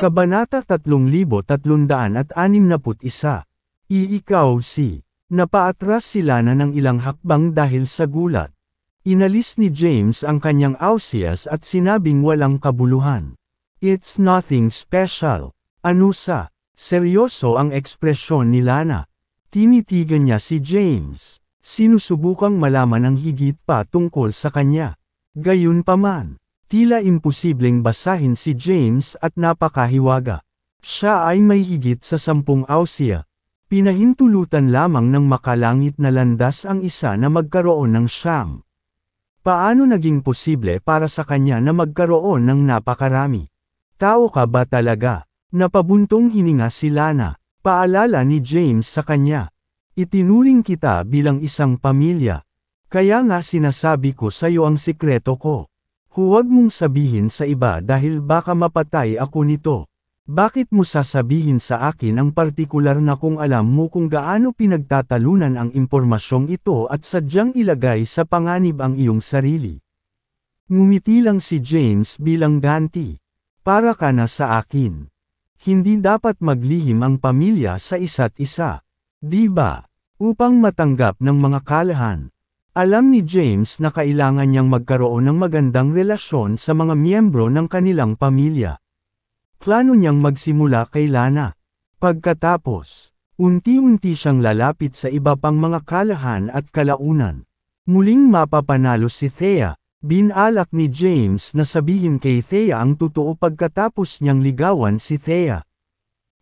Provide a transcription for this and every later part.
Kabanata 3361 Iikaw si Napaatras sila na ng ilang hakbang dahil sa gulat. Inalis ni James ang kanyang ausias at sinabing walang kabuluhan. It's nothing special. Ano sa? Seryoso ang ekspresyon ni Lana. Tinitigan niya si James. Sinusubukang malaman ang higit pa tungkol sa kanya. Gayunpaman, Tila imposibleng basahin si James at napakahiwaga. Siya ay may higit sa sampung ausya. Pinahintulutan lamang ng makalangit na landas ang isa na magkaroon ng siyam. Paano naging posible para sa kanya na magkaroon ng napakarami? Tao ka ba talaga? Napabuntong hininga si Lana. Paalala ni James sa kanya. Itinuring kita bilang isang pamilya. Kaya nga sinasabi ko sa iyo ang sikreto ko. Huwag mong sabihin sa iba dahil baka mapatay ako nito. Bakit mo sasabihin sa akin ang partikular na kung alam mo kung gaano pinagtatalunan ang impormasyong ito at sadyang ilagay sa panganib ang iyong sarili? Ngumiti lang si James bilang ganti. Para ka na sa akin. Hindi dapat maglihim ang pamilya sa isa't isa. Diba? Upang matanggap ng mga kalahan. Alam ni James na kailangan niyang magkaroon ng magandang relasyon sa mga miyembro ng kanilang pamilya. Plano niyang magsimula kay Lana. Pagkatapos, unti-unti siyang lalapit sa iba pang mga kalahan at kalaunan. Muling mapapanalo si Thea, binalak ni James na sabihin kay Thea ang totoo pagkatapos niyang ligawan si Thea.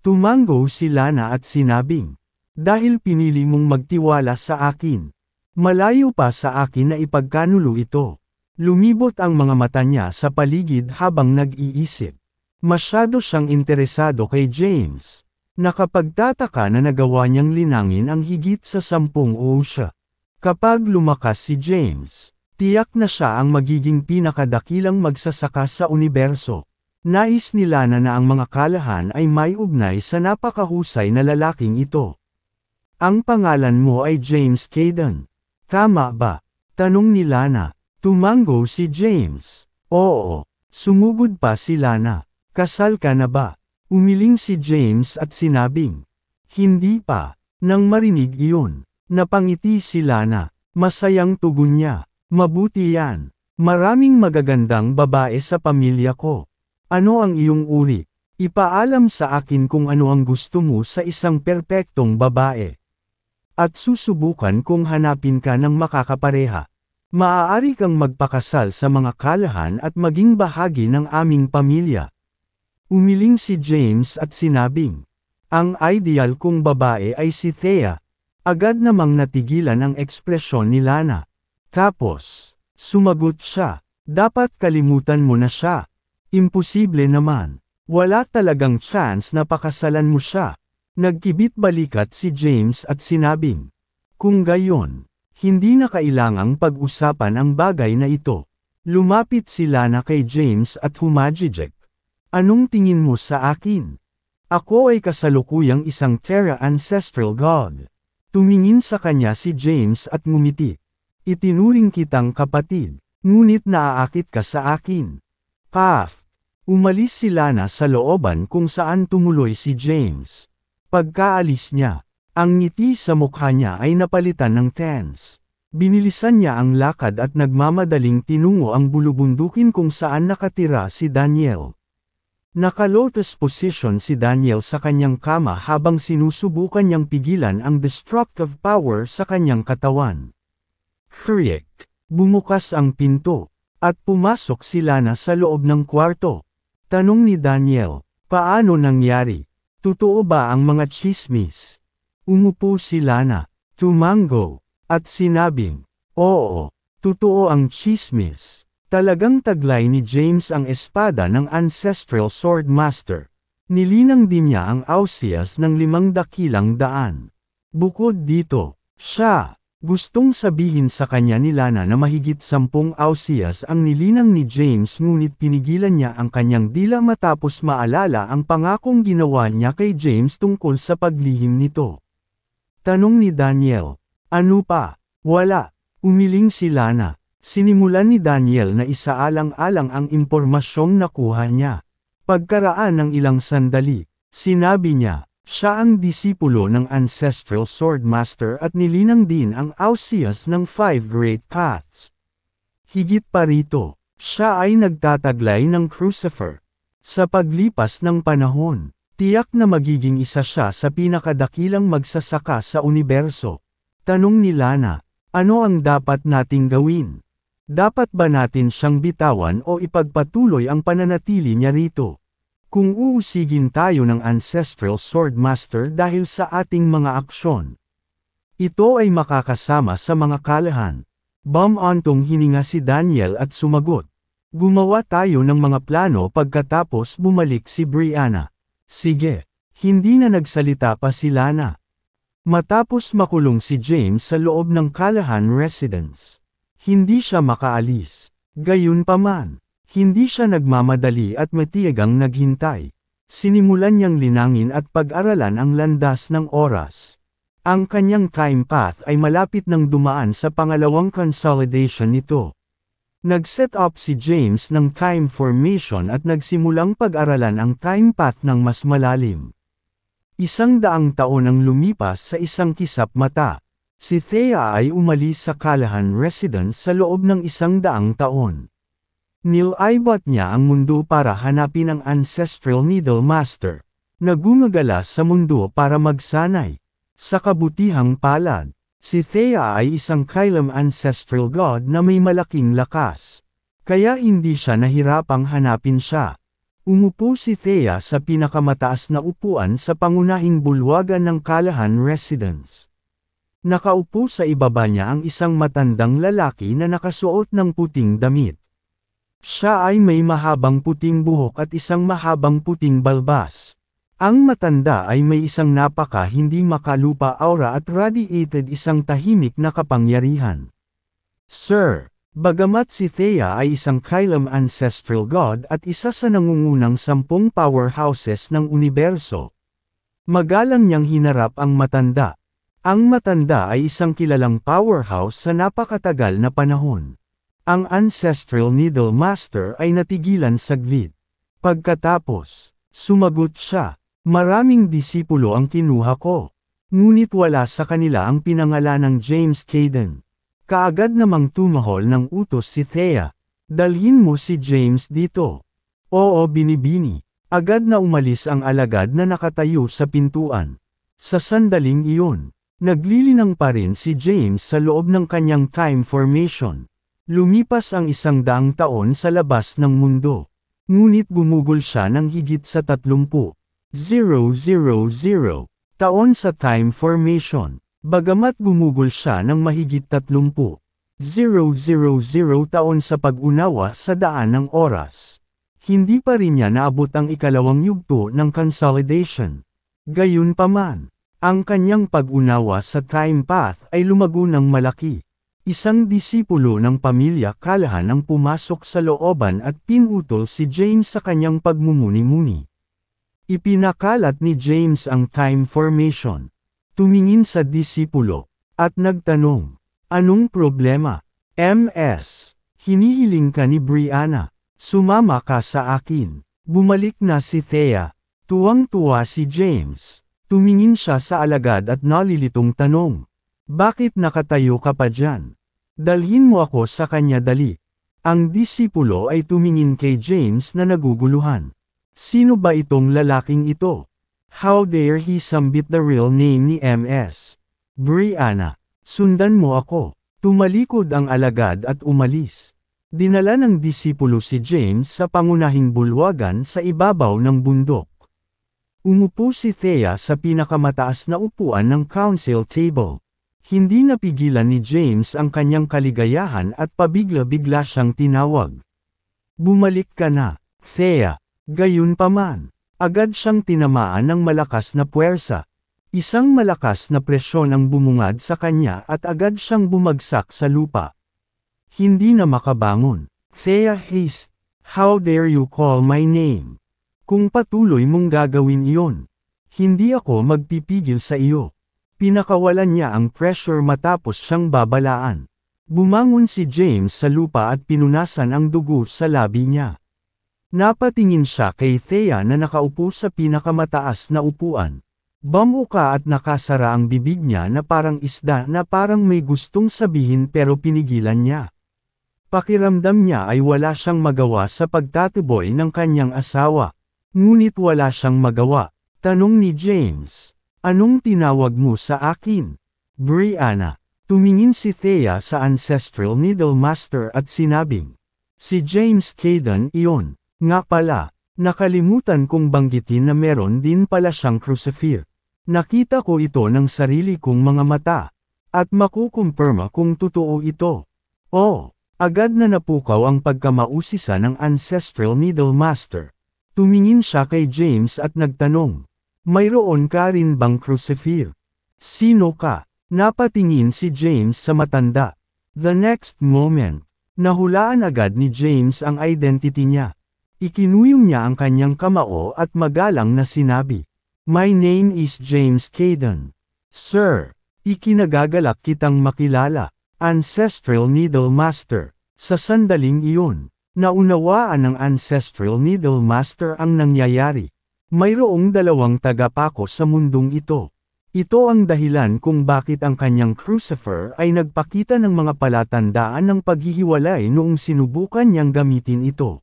Tumango si Lana at sinabing, Dahil pinili mong magtiwala sa akin. Malayo pa sa akin na ipagkanulo ito. Lumibot ang mga mata niya sa paligid habang nag-iisip. Masyado siyang interesado kay James. Nakapagtataka na nagawa niyang linangin ang higit sa sampung OSHA. Kapag lumakas si James, tiyak na siya ang magiging pinakadakilang magsasaka sa universo. Nais nila na na ang mga kalahan ay may ugnay sa napakahusay na lalaking ito. Ang pangalan mo ay James Caden. Tama ba? Tanong ni Lana. Tumango si James. Oo. Sumugod pa si Lana. Kasal ka na ba? Umiling si James at sinabing. Hindi pa. Nang marinig iyon, napangiti si Lana. Masayang tugon niya. Mabuti yan. Maraming magagandang babae sa pamilya ko. Ano ang iyong uri? Ipaalam sa akin kung ano ang gusto mo sa isang perpektong babae. At susubukan kung hanapin ka ng makakapareha. Maaari kang magpakasal sa mga kalahan at maging bahagi ng aming pamilya. Umiling si James at sinabing, Ang ideal kong babae ay si Thea. Agad namang natigilan ang ekspresyon ni Lana. Tapos, sumagot siya, Dapat kalimutan mo na siya. Imposible naman. Wala talagang chance na pakasalan mo siya. Nagkibit balikat si James at sinabing, Kung gayon, hindi na kailangang pag-usapan ang bagay na ito. Lumapit sila na kay James at humajijek. Anong tingin mo sa akin? Ako ay kasalukuyang isang Terra Ancestral God. Tumingin sa kanya si James at ngumiti. Itinuring kitang kapatid, ngunit naaakit ka sa akin. Paaf! Umalis sila na sa looban kung saan tumuloy si James. Pagkaalis niya, ang ngiti sa mukha niya ay napalitan ng tense. Binilisan niya ang lakad at nagmamadaling tinungo ang bulubundukin kung saan nakatira si Daniel. Naka-lotus position si Daniel sa kanyang kama habang sinusubukan niyang pigilan ang destructive power sa kanyang katawan. Kriek! Bumukas ang pinto, at pumasok sila na sa loob ng kwarto. Tanong ni Daniel, paano nangyari? Totoo ba ang mga chismis? Umupo si Lana, tumango, at sinabing, Oo, totoo ang chismis. Talagang taglay ni James ang espada ng Ancestral Sword Master. Nilinang din niya ang Ausias ng limang dakilang daan. Bukod dito, siya, Gustong sabihin sa kanya ni Lana na mahigit sampung ausiyas ang nilinang ni James ngunit pinigilan niya ang kanyang dila matapos maalala ang pangakong ginawa niya kay James tungkol sa paglihim nito. Tanong ni Daniel, ano pa? Wala. Umiling si Lana. Sinimulan ni Daniel na isaalang-alang ang impormasyong nakuha niya. Pagkaraan ng ilang sandali, sinabi niya, siya ang disipulo ng Ancestral Swordmaster at nilinang din ang Ausias ng Five Great Paths. Higit pa rito, siya ay nagtataglay ng Crucifer. Sa paglipas ng panahon, tiyak na magiging isa siya sa pinakadakilang magsasaka sa universo. Tanong ni Lana, ano ang dapat nating gawin? Dapat ba natin siyang bitawan o ipagpatuloy ang pananatili niya rito? Kung uusigin tayo ng Ancestral Sword Master dahil sa ating mga aksyon, ito ay makakasama sa mga kalahan. Bamantong hininga si Daniel at sumagot. Gumawa tayo ng mga plano pagkatapos bumalik si Brianna. Sige, hindi na nagsalita pa si Lana. Matapos makulong si James sa loob ng Callahan Residence, hindi siya makaalis. Gayunpaman, hindi siya nagmamadali at matiyagang naghintay. Sinimulan niyang linangin at pag-aralan ang landas ng oras. Ang kanyang time path ay malapit nang dumaan sa pangalawang consolidation nito. Nag-set up si James ng time formation at nagsimulang pag-aralan ang time path ng mas malalim. Isang daang taon ang lumipas sa isang kisap mata. Si Thea ay umalis sa Callahan residence sa loob ng isang daang taon. Nilaibat niya ang mundo para hanapin ang ancestral needle master, na gumagala sa mundo para magsanay. Sa kabutihang palad, si Thea ay isang Kylam ancestral god na may malaking lakas. Kaya hindi siya nahirapang hanapin siya. Umupo si Thea sa pinakamataas na upuan sa pangunahing bulwagan ng Kalahan Residence. Nakaupo sa ibaba niya ang isang matandang lalaki na nakasuot ng puting damit. Siya ay may mahabang puting buhok at isang mahabang puting balbas. Ang matanda ay may isang napaka hindi makalupa aura at radiated isang tahimik na kapangyarihan. Sir, bagamat si Thea ay isang Kylam ancestral god at isa sa nangungunang sampung powerhouses ng universo, magalang niyang hinarap ang matanda. Ang matanda ay isang kilalang powerhouse sa napakatagal na panahon. Ang ancestral needle master ay natigilan saglit. Pagkatapos, sumagot siya, maraming disipulo ang kinuha ko. Ngunit wala sa kanila ang pinangalan ng James Caden. Kaagad namang tumahol ng utos si Thea. Dalhin mo si James dito. Oo binibini. Agad na umalis ang alagad na nakatayo sa pintuan. Sa sandaling iyon, naglilinang pa rin si James sa loob ng kanyang time formation. Lumipas ang isang daang taon sa labas ng mundo. Ngunit gumugol siya ng higit sa 30.000 taon sa time formation. Bagamat gumugol siya ng mahigit 30.000 taon sa pag-unawa sa daan ng oras. Hindi pa rin niya naabot ang ikalawang yugto ng consolidation. Gayunpaman, ang kanyang pag-unawa sa time path ay lumago ng malaki. Isang disipulo ng pamilya kalahan ang pumasok sa looban at pinutol si James sa kanyang pagmumuni-muni. Ipinakalat ni James ang time formation. Tumingin sa disipulo, at nagtanong, Anong problema? MS, hinihiling ka ni Brianna, sumama ka sa akin. Bumalik na si Thea, tuwang-tuwa si James. Tumingin siya sa alagad at nalilitong tanong, Bakit nakatayo ka pa dyan? Dalhin mo ako sa kanya dali. Ang disipulo ay tumingin kay James na naguguluhan. Sino ba itong lalaking ito? How dare he sambit the real name ni MS? Brianna, sundan mo ako. Tumalikod ang alagad at umalis. Dinala ng disipulo si James sa pangunahing bulwagan sa ibabaw ng bundok. Umupo si Thea sa pinakamataas na upuan ng council table. Hindi napigilan ni James ang kanyang kaligayahan at pabigla-bigla siyang tinawag. Bumalik ka na, Thea. gayon Gayunpaman, agad siyang tinamaan ng malakas na puwersa. Isang malakas na presyon ang bumungad sa kanya at agad siyang bumagsak sa lupa. Hindi na makabangon. Thea haste, how dare you call my name? Kung patuloy mong gagawin iyon, hindi ako magpipigil sa iyo. Pinakawalan niya ang pressure matapos siyang babalaan. Bumangon si James sa lupa at pinunasan ang dugo sa labi niya. Napatingin siya kay Thea na nakaupo sa pinakamataas na upuan. Bamuka at nakasara ang bibig niya na parang isda na parang may gustong sabihin pero pinigilan niya. Pakiramdam niya ay wala siyang magawa sa pagtatiboy ng kanyang asawa. Ngunit wala siyang magawa. Tanong ni James. Anong tinawag mo sa akin? Brianna. Tumingin si Thea sa ancestral needle master at sinabing, Si James Caden iyon. Nga pala, nakalimutan kong banggitin na meron din pala siyang crucifere. Nakita ko ito ng sarili kong mga mata. At makukumpirma kung totoo ito. Oh, agad na napukaw ang pagkamausisa ng ancestral needle master. Tumingin siya kay James at nagtanong, mayroon ka rin bang crucifix? Sino ka? Napatingin si James sa matanda. The next moment, nahulaan agad ni James ang identity niya. Ikinuyong niya ang kanyang kamao at magalang na sinabi, My name is James Caden. Sir, ikinagagalak kitang makilala, Ancestral Needle Master. Sa sandaling iyon, naunawaan ng Ancestral Needle Master ang nangyayari. Mayroong dalawang tagapako sa mundong ito. Ito ang dahilan kung bakit ang kanyang crucifer ay nagpakita ng mga palatandaan ng paghihiwalay noong sinubukan niyang gamitin ito.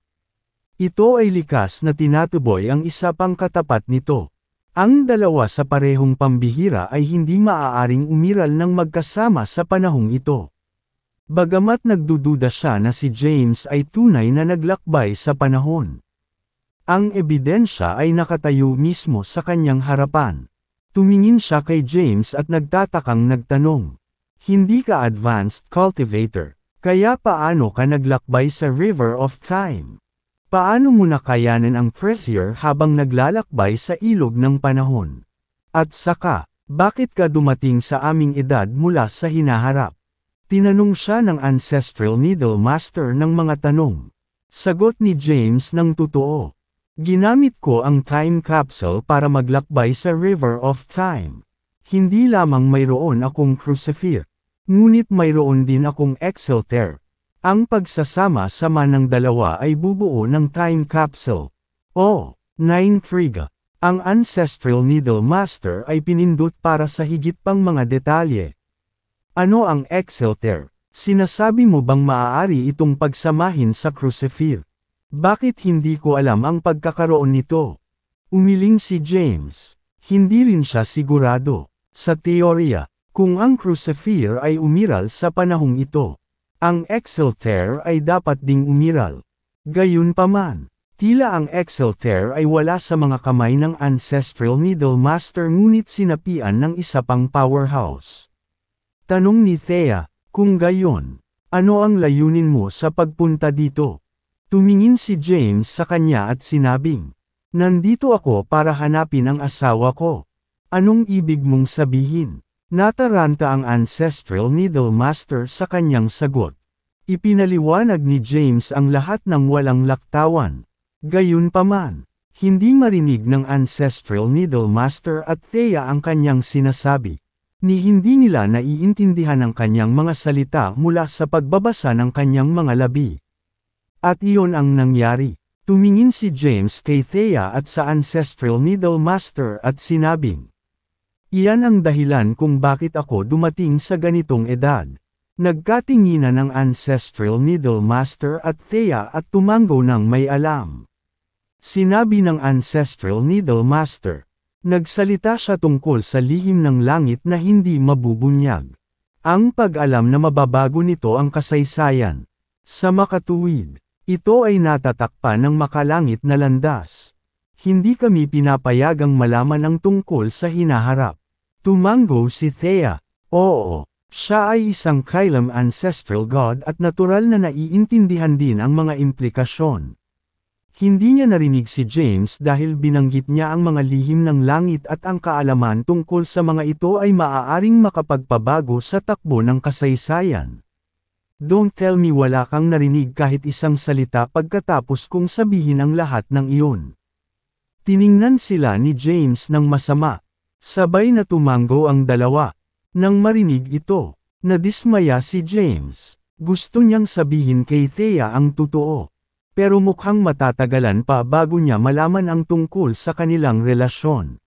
Ito ay likas na tinatuboy ang isa pang katapat nito. Ang dalawa sa parehong pambihira ay hindi maaaring umiral ng magkasama sa panahong ito. Bagamat nagdududa siya na si James ay tunay na naglakbay sa panahon. Ang ebidensya ay nakatayo mismo sa kanyang harapan. Tumingin siya kay James at nagtatakang nagtanong. Hindi ka advanced cultivator, kaya paano ka naglakbay sa River of Time? Paano mo nakayanan ang pressure habang naglalakbay sa ilog ng panahon? At saka, bakit ka dumating sa aming edad mula sa hinaharap? Tinanong siya ng ancestral needle master ng mga tanong. Sagot ni James ng totoo. Ginamit ko ang time capsule para maglakbay sa River of Time. Hindi lamang mayroon akong crucifere, ngunit mayroon din akong exalter. Ang pagsasama-sama ng dalawa ay bubuo ng time capsule. Oh, Nine Triga, Ang Ancestral Needle Master ay pinindot para sa higit pang mga detalye. Ano ang exalter? Sinasabi mo bang maaari itong pagsamahin sa crucifere? Bakit hindi ko alam ang pagkakaroon nito? Umiling si James. Hindi rin siya sigurado. Sa teorya, kung ang crucifer ay umiral sa panahong ito, ang exalter ay dapat ding umiral. Gayunpaman, tila ang exalter ay wala sa mga kamay ng ancestral needle master ngunit sinapian ng isa pang powerhouse. Tanong ni Thea, kung gayon, ano ang layunin mo sa pagpunta dito? Tumingin si James sa kanya at sinabing, Nandito ako para hanapin ang asawa ko. Anong ibig mong sabihin? Nataranta ang ancestral needle master sa kanyang sagot. Ipinaliwanag ni James ang lahat ng walang laktawan. Gayunpaman, hindi marinig ng ancestral needle master at Thea ang kanyang sinasabi. Ni hindi nila naiintindihan ang kanyang mga salita mula sa pagbabasa ng kanyang mga labi. At iyon ang nangyari. Tumingin si James kay Thea at sa ancestral needle master at sinabing, Iyan ang dahilan kung bakit ako dumating sa ganitong edad. Nagkatinginan ng ancestral needle master at Thea at tumango ng may alam. Sinabi ng ancestral needle master, nagsalita siya tungkol sa lihim ng langit na hindi mabubunyag. Ang pag-alam na mababago nito ang kasaysayan. Sa makatuwid, ito ay natatakpan ng makalangit na landas. Hindi kami pinapayagang malaman ang tungkol sa hinaharap. Tumango si Thea. Oo, siya ay isang Kylam ancestral god at natural na naiintindihan din ang mga implikasyon. Hindi niya narinig si James dahil binanggit niya ang mga lihim ng langit at ang kaalaman tungkol sa mga ito ay maaaring makapagpabago sa takbo ng kasaysayan. Don't tell me wala kang narinig kahit isang salita pagkatapos kong sabihin ang lahat ng iyon. Tiningnan sila ni James ng masama. Sabay na tumango ang dalawa. Nang marinig ito, nadismaya si James. Gusto niyang sabihin kay Thea ang totoo. Pero mukhang matatagalan pa bago niya malaman ang tungkol sa kanilang relasyon.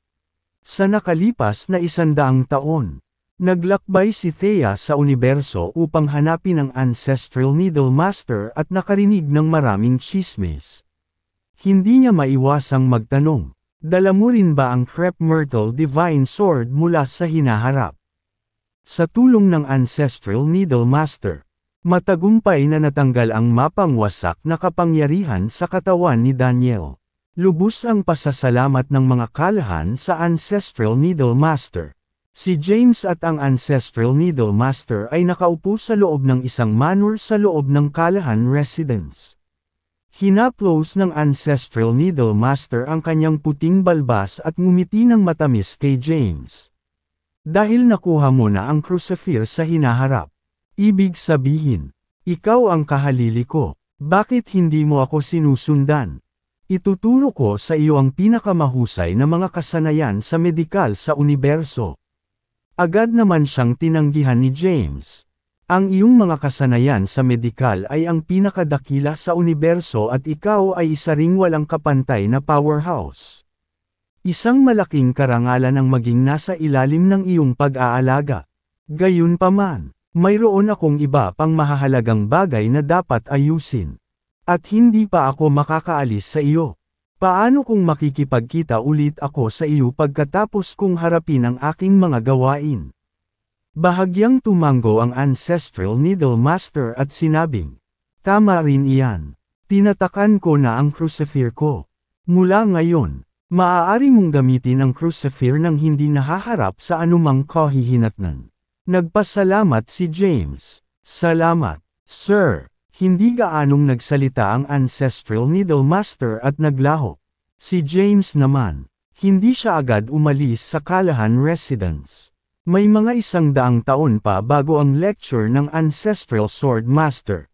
Sa nakalipas na isandaang taon, Naglakbay si Thea sa universo upang hanapin ang ancestral needle master at nakarinig ng maraming chismis. Hindi niya maiwasang magtanong, dala mo rin ba ang Crep Myrtle Divine Sword mula sa hinaharap? Sa tulong ng ancestral needle master, matagumpay na natanggal ang mapangwasak na kapangyarihan sa katawan ni Daniel. Lubos ang pasasalamat ng mga kalahan sa ancestral needle master. Si James at ang ancestral needle master ay nakaupo sa loob ng isang manor sa loob ng Callahan Residence. Hinaplos ng ancestral needle master ang kanyang puting balbas at ngumiti ng matamis kay James. Dahil nakuha mo na ang crucifere sa hinaharap. Ibig sabihin, ikaw ang kahalili ko. Bakit hindi mo ako sinusundan? Ituturo ko sa iyo ang pinakamahusay na mga kasanayan sa medikal sa universo. Agad naman siyang tinanggihan ni James. Ang iyong mga kasanayan sa medikal ay ang pinakadakila sa universo at ikaw ay isa ring walang kapantay na powerhouse. Isang malaking karangalan ang maging nasa ilalim ng iyong pag-aalaga. Gayunpaman, mayroon akong iba pang mahahalagang bagay na dapat ayusin. At hindi pa ako makakaalis sa iyo. Paano kung makikipagkita ulit ako sa iyo pagkatapos kong harapin ang aking mga gawain? Bahagyang tumango ang ancestral needle master at sinabing, Tama rin iyan. Tinatakan ko na ang crucifer ko. Mula ngayon, maaari mong gamitin ang crucifer nang hindi nahaharap sa anumang kahihinatnan. Nagpasalamat si James. Salamat, sir. Hindi gaanong nagsalita ang ancestral needle master at naglaho. Si James naman, hindi siya agad umalis sa Callahan Residence. May mga isang daang taon pa bago ang lecture ng Ancestral Sword Master.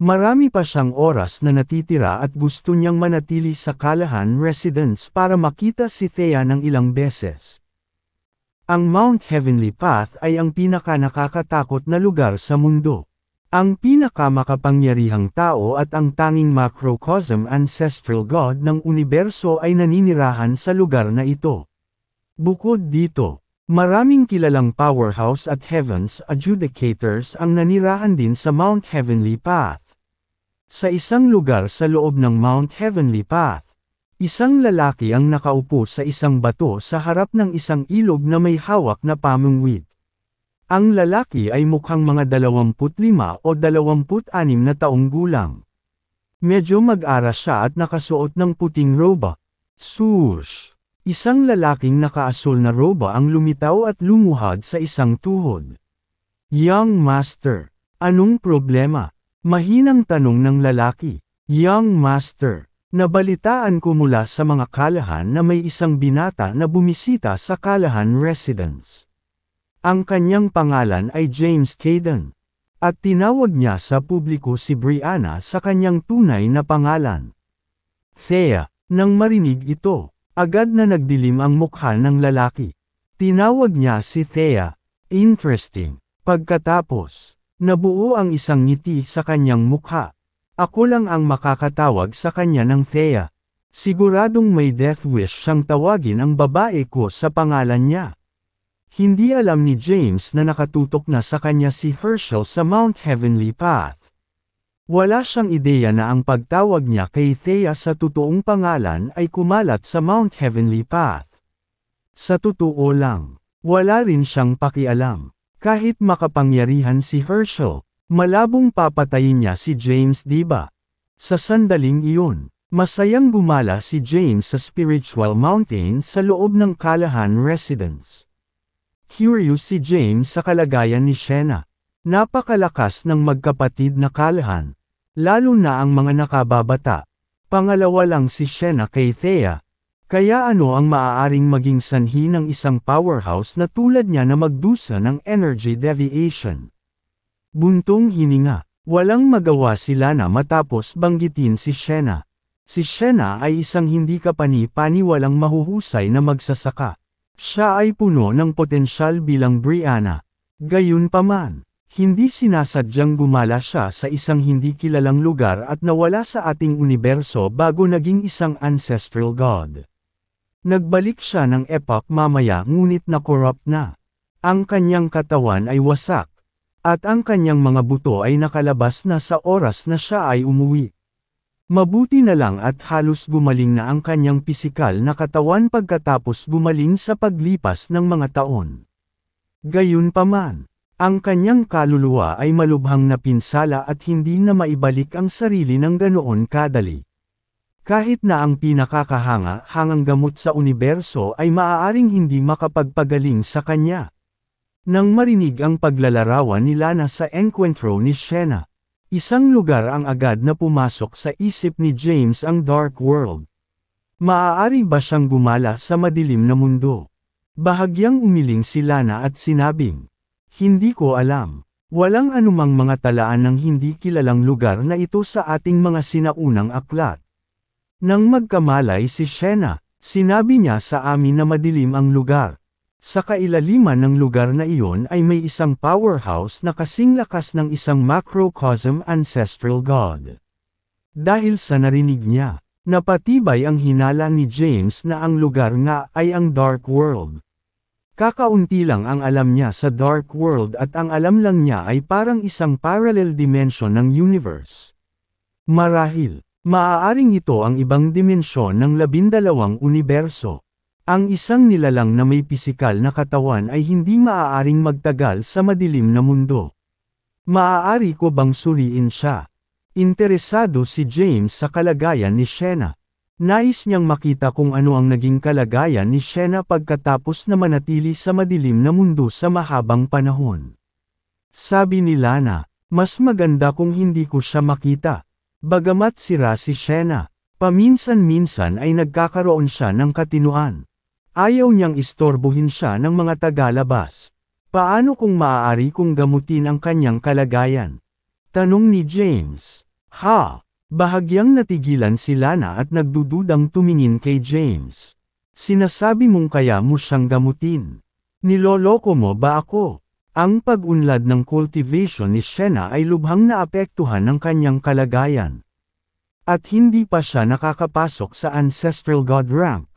Marami pa siyang oras na natitira at gusto niyang manatili sa Callahan Residence para makita si Thea ng ilang beses. Ang Mount Heavenly Path ay ang pinaka nakakatakot na lugar sa mundo. Ang pinakamakapangyarihang tao at ang tanging macrocosm ancestral god ng universo ay naninirahan sa lugar na ito. Bukod dito, maraming kilalang powerhouse at heavens adjudicators ang nanirahan din sa Mount Heavenly Path. Sa isang lugar sa loob ng Mount Heavenly Path, isang lalaki ang nakaupo sa isang bato sa harap ng isang ilog na may hawak na pamungwid. Ang lalaki ay mukhang mga 25 o 26 na taong gulang. Medyo mag-ara siya at nakasuot ng puting roba. Sush! Isang lalaking nakaasul na roba ang lumitaw at lumuhad sa isang tuhod. Young Master, anong problema? Mahinang tanong ng lalaki. Young Master, nabalitaan ko mula sa mga kalahan na may isang binata na bumisita sa kalahan residence. Ang kanyang pangalan ay James Caden. At tinawag niya sa publiko si Brianna sa kanyang tunay na pangalan. Thea, nang marinig ito, agad na nagdilim ang mukha ng lalaki. Tinawag niya si Thea, interesting. Pagkatapos, nabuo ang isang ngiti sa kanyang mukha. Ako lang ang makakatawag sa kanya ng Thea. Siguradong may death wish siyang tawagin ang babae ko sa pangalan niya. Hindi alam ni James na nakatutok na sa kanya si Herschel sa Mount Heavenly Path. Wala siyang ideya na ang pagtawag niya kay Thea sa totoong pangalan ay kumalat sa Mount Heavenly Path. Sa totoo lang, wala rin siyang pakialam. Kahit makapangyarihan si Herschel, malabong papatayin niya si James diba? Sa sandaling iyon, masayang gumala si James sa spiritual mountain sa loob ng Callahan Residence. Curious si James sa kalagayan ni Shena. Napakalakas ng magkapatid na kalhan. Lalo na ang mga nakababata. Pangalawa lang si Shena kay Thea. Kaya ano ang maaaring maging sanhi ng isang powerhouse na tulad niya na magdusa ng energy deviation? Buntong hininga. Walang magawa sila na matapos banggitin si Shena. Si Shena ay isang hindi kapani-paniwalang mahuhusay na magsasaka. Siya ay puno ng potensyal bilang Brianna. Gayunpaman, hindi sinasadyang gumala siya sa isang hindi kilalang lugar at nawala sa ating universo bago naging isang ancestral god. Nagbalik siya ng epoch mamaya ngunit na corrupt na. Ang kanyang katawan ay wasak, at ang kanyang mga buto ay nakalabas na sa oras na siya ay umuwi. Mabuti na lang at halos gumaling na ang kanyang pisikal na katawan pagkatapos gumaling sa paglipas ng mga taon. Gayunpaman, ang kanyang kaluluwa ay malubhang napinsala at hindi na maibalik ang sarili ng ganoon kadali. Kahit na ang pinakakahanga-hangang gamot sa universo ay maaaring hindi makapagpagaling sa kanya. Nang marinig ang paglalarawan nila na sa enkwentro ni Shena, Isang lugar ang agad na pumasok sa isip ni James ang Dark World. Maaari ba siyang gumala sa madilim na mundo? Bahagyang umiling si Lana at sinabing, Hindi ko alam. Walang anumang mga talaan ng hindi kilalang lugar na ito sa ating mga sinaunang aklat. Nang magkamalay si Shena, sinabi niya sa amin na madilim ang lugar, sa kailaliman ng lugar na iyon ay may isang powerhouse na kasing lakas ng isang macrocosm ancestral god. Dahil sa narinig niya, napatibay ang hinala ni James na ang lugar nga ay ang Dark World. Kakaunti lang ang alam niya sa Dark World at ang alam lang niya ay parang isang parallel dimension ng universe. Marahil, maaaring ito ang ibang dimensyon ng labindalawang universo. Ang isang nilalang na may pisikal na katawan ay hindi maaaring magtagal sa madilim na mundo. Maaari ko bang suriin siya? Interesado si James sa kalagayan ni Shena. Nais niyang makita kung ano ang naging kalagayan ni Shena pagkatapos na manatili sa madilim na mundo sa mahabang panahon. Sabi ni Lana, mas maganda kung hindi ko siya makita. Bagamat sira si Shena, paminsan-minsan ay nagkakaroon siya ng katinuan. Ayaw niyang istorbohin siya ng mga tagalabas. Paano kung maaari kung gamutin ang kanyang kalagayan? Tanong ni James. Ha! Bahagyang natigilan si Lana at nagdududang tumingin kay James. Sinasabi mong kaya mo siyang gamutin. Niloloko mo ba ako? Ang pag-unlad ng cultivation ni Shena ay lubhang naapektuhan ng kanyang kalagayan. At hindi pa siya nakakapasok sa Ancestral God rank.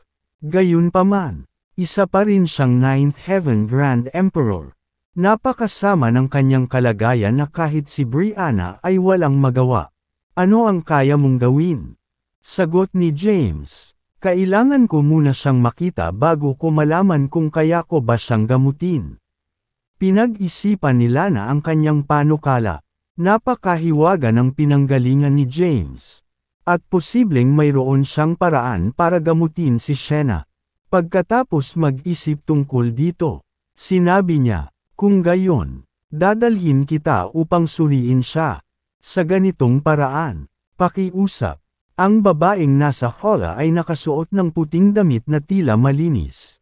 Gayunpaman, isa pa rin siyang Ninth Heaven Grand Emperor. Napakasama ng kanyang kalagayan na kahit si Brianna ay walang magawa. Ano ang kaya mong gawin? Sagot ni James. Kailangan ko muna siyang makita bago ko malaman kung kaya ko ba siyang gamutin. Pinag-isipan nila na ang kanyang panukala. Napakahiwaga ng pinanggalingan ni James. At posibleng mayroon siyang paraan para gamutin si Shena. Pagkatapos mag-isip tungkol dito, sinabi niya, kung gayon, dadalhin kita upang suriin siya. Sa ganitong paraan, pakiusap, ang babaeng nasa hola ay nakasuot ng puting damit na tila malinis.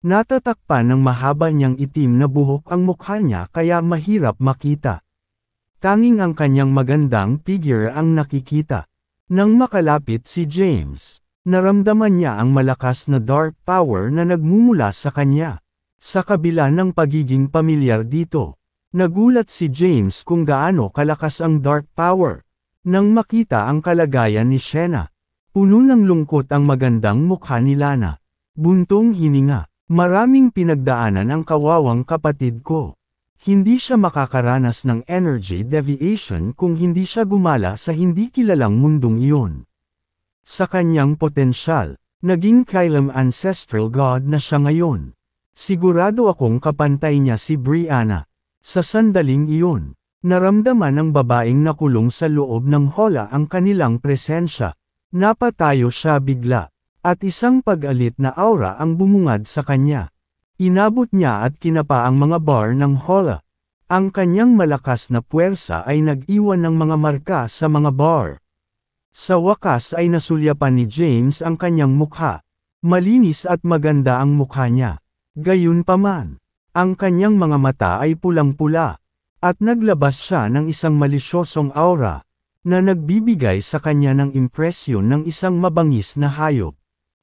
Natatakpan ng mahaba niyang itim na buhok ang mukha niya kaya mahirap makita. Tanging ang kanyang magandang figure ang nakikita. Nang makalapit si James, naramdaman niya ang malakas na dark power na nagmumula sa kanya. Sa kabila ng pagiging pamilyar dito, nagulat si James kung gaano kalakas ang dark power. Nang makita ang kalagayan ni Shena, puno ng lungkot ang magandang mukha ni Lana. Buntong hininga, maraming pinagdaanan ang kawawang kapatid ko. Hindi siya makakaranas ng energy deviation kung hindi siya gumala sa hindi kilalang mundong iyon. Sa kanyang potensyal, naging Kylam ancestral god na siya ngayon. Sigurado akong kapantay niya si Brianna. Sa sandaling iyon, naramdaman ng babaeng nakulong sa loob ng hola ang kanilang presensya. Napatayo siya bigla, at isang pag-alit na aura ang bumungad sa kanya. Inabot niya at kinapa ang mga bar ng hola. Ang kanyang malakas na puwersa ay nag-iwan ng mga marka sa mga bar. Sa wakas ay nasulyapan ni James ang kanyang mukha. Malinis at maganda ang mukha niya. Gayunpaman, ang kanyang mga mata ay pulang-pula, at naglabas siya ng isang malisyosong aura, na nagbibigay sa kanya ng impresyon ng isang mabangis na hayop.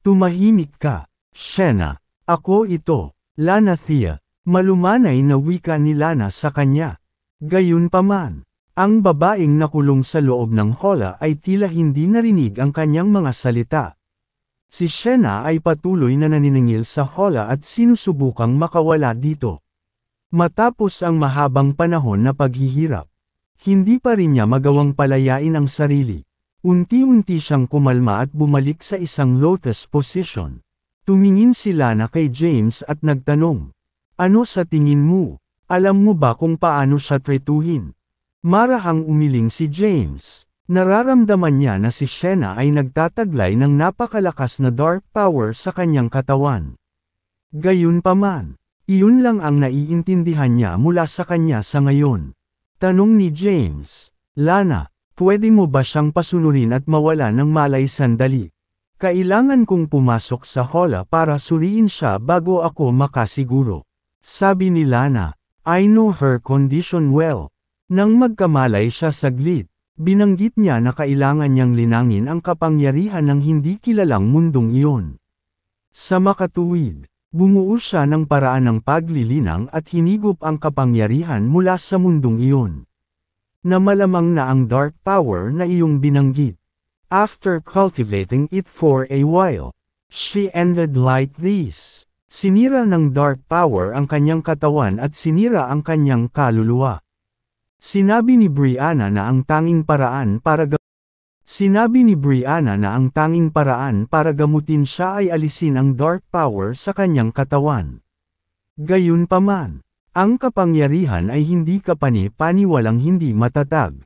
Tumahimik ka, Shena, ako ito. Lana Thea, malumanay na wika ni Lana sa kanya. Gayunpaman, ang babaeng nakulong sa loob ng hola ay tila hindi narinig ang kanyang mga salita. Si Shena ay patuloy na naniningil sa hola at sinusubukang makawala dito. Matapos ang mahabang panahon na paghihirap, hindi pa rin niya magawang palayain ang sarili. Unti-unti siyang kumalma at bumalik sa isang lotus position. Tumingin sila na kay James at nagtanong. Ano sa tingin mo? Alam mo ba kung paano siya tretuhin? Marahang umiling si James. Nararamdaman niya na si Shena ay nagtataglay ng napakalakas na dark power sa kanyang katawan. Gayunpaman, iyon lang ang naiintindihan niya mula sa kanya sa ngayon. Tanong ni James, Lana, pwede mo ba siyang pasunurin at mawala ng malay sandali? Kailangan kong pumasok sa hola para suriin siya bago ako makasiguro. Sabi ni Lana, I know her condition well. Nang magkamalay siya saglit, binanggit niya na kailangan niyang linangin ang kapangyarihan ng hindi kilalang mundong iyon. Sa makatuwid, bumuo siya ng paraan ng paglilinang at hinigop ang kapangyarihan mula sa mundong iyon. Na malamang na ang dark power na iyong binanggit. After cultivating it for a while, she ended like this. Sinira ng dark power ang kanyang katawan at sinira ang kanyang kaluluwa. Sinabi ni Brianna na ang tanging paraan para Sinabi ni Brianna na ang tanging paraan para gamutin siya ay alisin ang dark power sa kanyang katawan. Gayunpaman, ang kapangyarihan ay hindi kapani-paniwalang hindi matatag.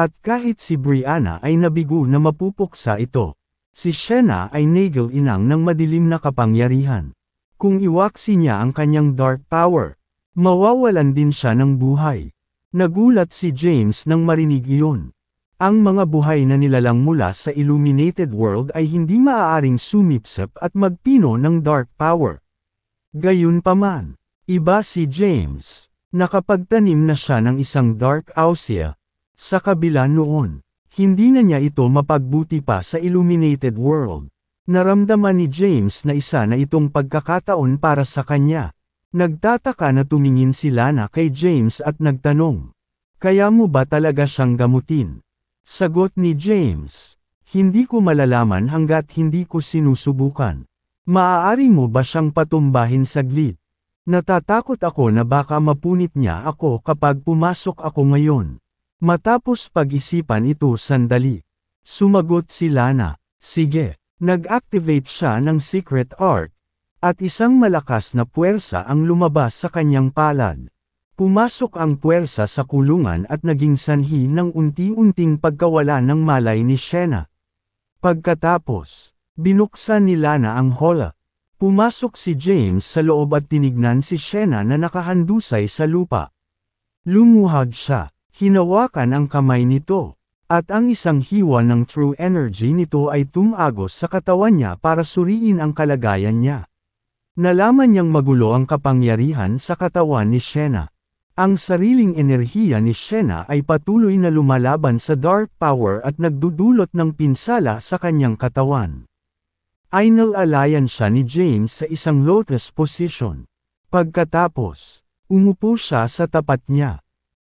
At kahit si Brianna ay nabigo na mapupuksa ito, si Shena ay nagel inang ng madilim na kapangyarihan. Kung iwaksi niya ang kanyang dark power, mawawalan din siya ng buhay. Nagulat si James nang marinig iyon. Ang mga buhay na nilalang mula sa Illuminated World ay hindi maaaring sumipsep at magpino ng Dark Power. Gayunpaman, iba si James. Nakapagtanim na siya ng isang Dark Ausia, sa kabila noon, hindi na niya ito mapagbuti pa sa Illuminated World. Naramdaman ni James na isa na itong pagkakataon para sa kanya. Nagtataka na tumingin si Lana kay James at nagtanong. Kaya mo ba talaga siyang gamutin? Sagot ni James. Hindi ko malalaman hanggat hindi ko sinusubukan. Maaari mo ba siyang patumbahin saglit? Natatakot ako na baka mapunit niya ako kapag pumasok ako ngayon. Matapos pag-isipan ito sandali, sumagot si Lana, sige, nag-activate siya ng secret art, at isang malakas na puwersa ang lumabas sa kanyang palad. Pumasok ang puwersa sa kulungan at naging sanhi ng unti-unting pagkawala ng malay ni Shena. Pagkatapos, binuksan ni Lana ang hola. Pumasok si James sa loob at tinignan si Shena na nakahandusay sa lupa. Lumuhag siya. Hinawakan ang kamay nito, at ang isang hiwa ng true energy nito ay tumagos sa katawan niya para suriin ang kalagayan niya. Nalaman niyang magulo ang kapangyarihan sa katawan ni Shena. Ang sariling enerhiya ni Shena ay patuloy na lumalaban sa dark power at nagdudulot ng pinsala sa kanyang katawan. Inal alayan siya ni James sa isang lotus position. Pagkatapos, umupo siya sa tapat niya.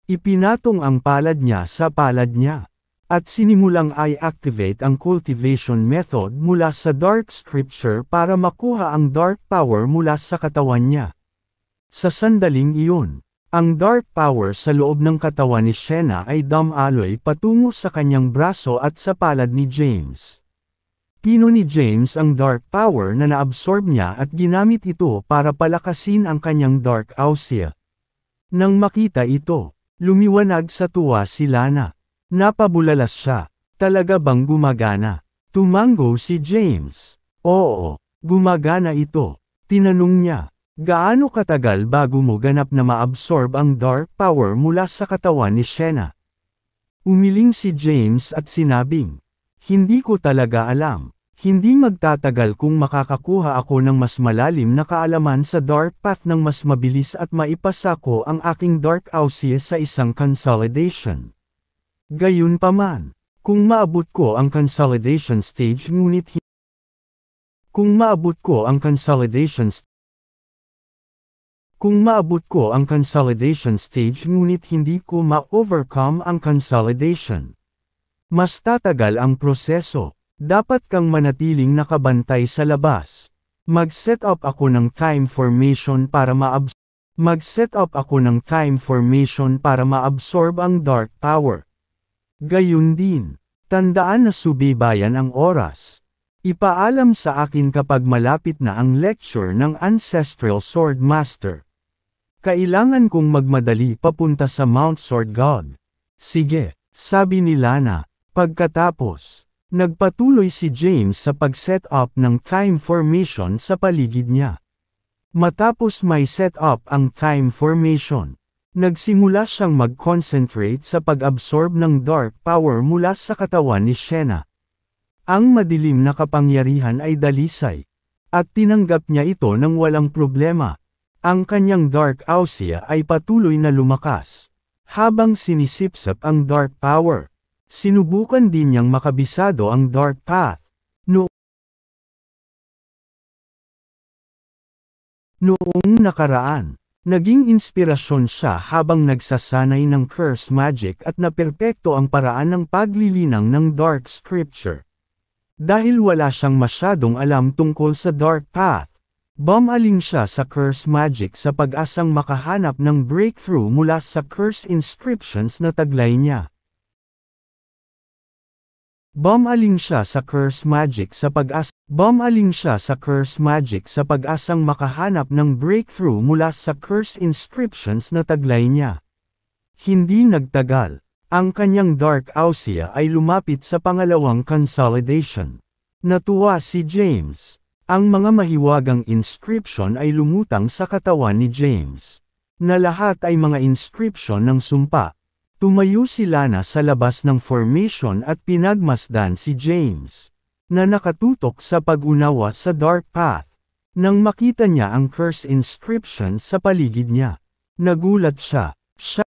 Ipinatong ang palad niya sa palad niya. At sinimulang ay activate ang cultivation method mula sa dark scripture para makuha ang dark power mula sa katawan niya. Sa sandaling iyon, ang dark power sa loob ng katawan ni Shena ay dumb patungo sa kanyang braso at sa palad ni James. Pino ni James ang dark power na naabsorb niya at ginamit ito para palakasin ang kanyang dark ausia. Nang makita ito, Lumiwanag sa tuwa si Lana. Napabulalas siya. Talaga bang gumagana? Tumango si James. Oo, gumagana ito. Tinanong niya, gaano katagal bago mo ganap na maabsorb ang dark power mula sa katawan ni Shena? Umiling si James at sinabing, hindi ko talaga alam. Hindi magtatagal kung makakakuha ako ng mas malalim na kaalaman sa dark path ng mas mabilis at maipasa ko ang aking dark ausia sa isang consolidation. Gayunpaman, kung maabot ko ang consolidation stage ngunit Kung maabot ko ang consolidation stage kung maabot ko ang consolidation stage ngunit hindi ko ma-overcome ang consolidation. Mas tatagal ang proseso. Dapat kang manatiling nakabantay sa labas. Mag-set up ako ng time formation para ma-absorb. Mag-set up ako ng time formation para ma-absorb ang dark power. Gayun din, tandaan na subibayan ang oras. Ipaalam sa akin kapag malapit na ang lecture ng Ancestral Sword Master. Kailangan kong magmadali papunta sa Mount Sword God. Sige, sabi ni Lana, pagkatapos. Nagpatuloy si James sa pag-set up ng time formation sa paligid niya. Matapos may set up ang time formation, nagsimula siyang mag-concentrate sa pag-absorb ng dark power mula sa katawan ni Shena. Ang madilim na kapangyarihan ay dalisay, at tinanggap niya ito ng walang problema. Ang kanyang dark ausia ay patuloy na lumakas, habang sinisipsap ang dark power. Sinubukan din niyang makabisado ang dark path. No Noong nakaraan, naging inspirasyon siya habang nagsasanay ng curse magic at naperpekto ang paraan ng paglilinang ng dark scripture. Dahil wala siyang masyadong alam tungkol sa dark path, Bumaling siya sa curse magic sa pag-asang makahanap ng breakthrough mula sa curse inscriptions na taglay niya. Bomb Bumaling siya sa curse magic sa pag-as Bomb Bumaling siya sa curse magic sa pag-asang makahanap ng breakthrough mula sa curse inscriptions na taglay niya. Hindi nagtagal, ang kanyang Dark Ausia ay lumapit sa pangalawang consolidation. Natuwa si James. Ang mga mahiwagang inscription ay lumutang sa katawan ni James. Na lahat ay mga inscription ng sumpa, Tumayo si Lana sa labas ng formation at pinagmasdan si James, na nakatutok sa pag-unawa sa Dark Path. Nang makita niya ang curse inscription sa paligid niya, nagulat siya. Siya,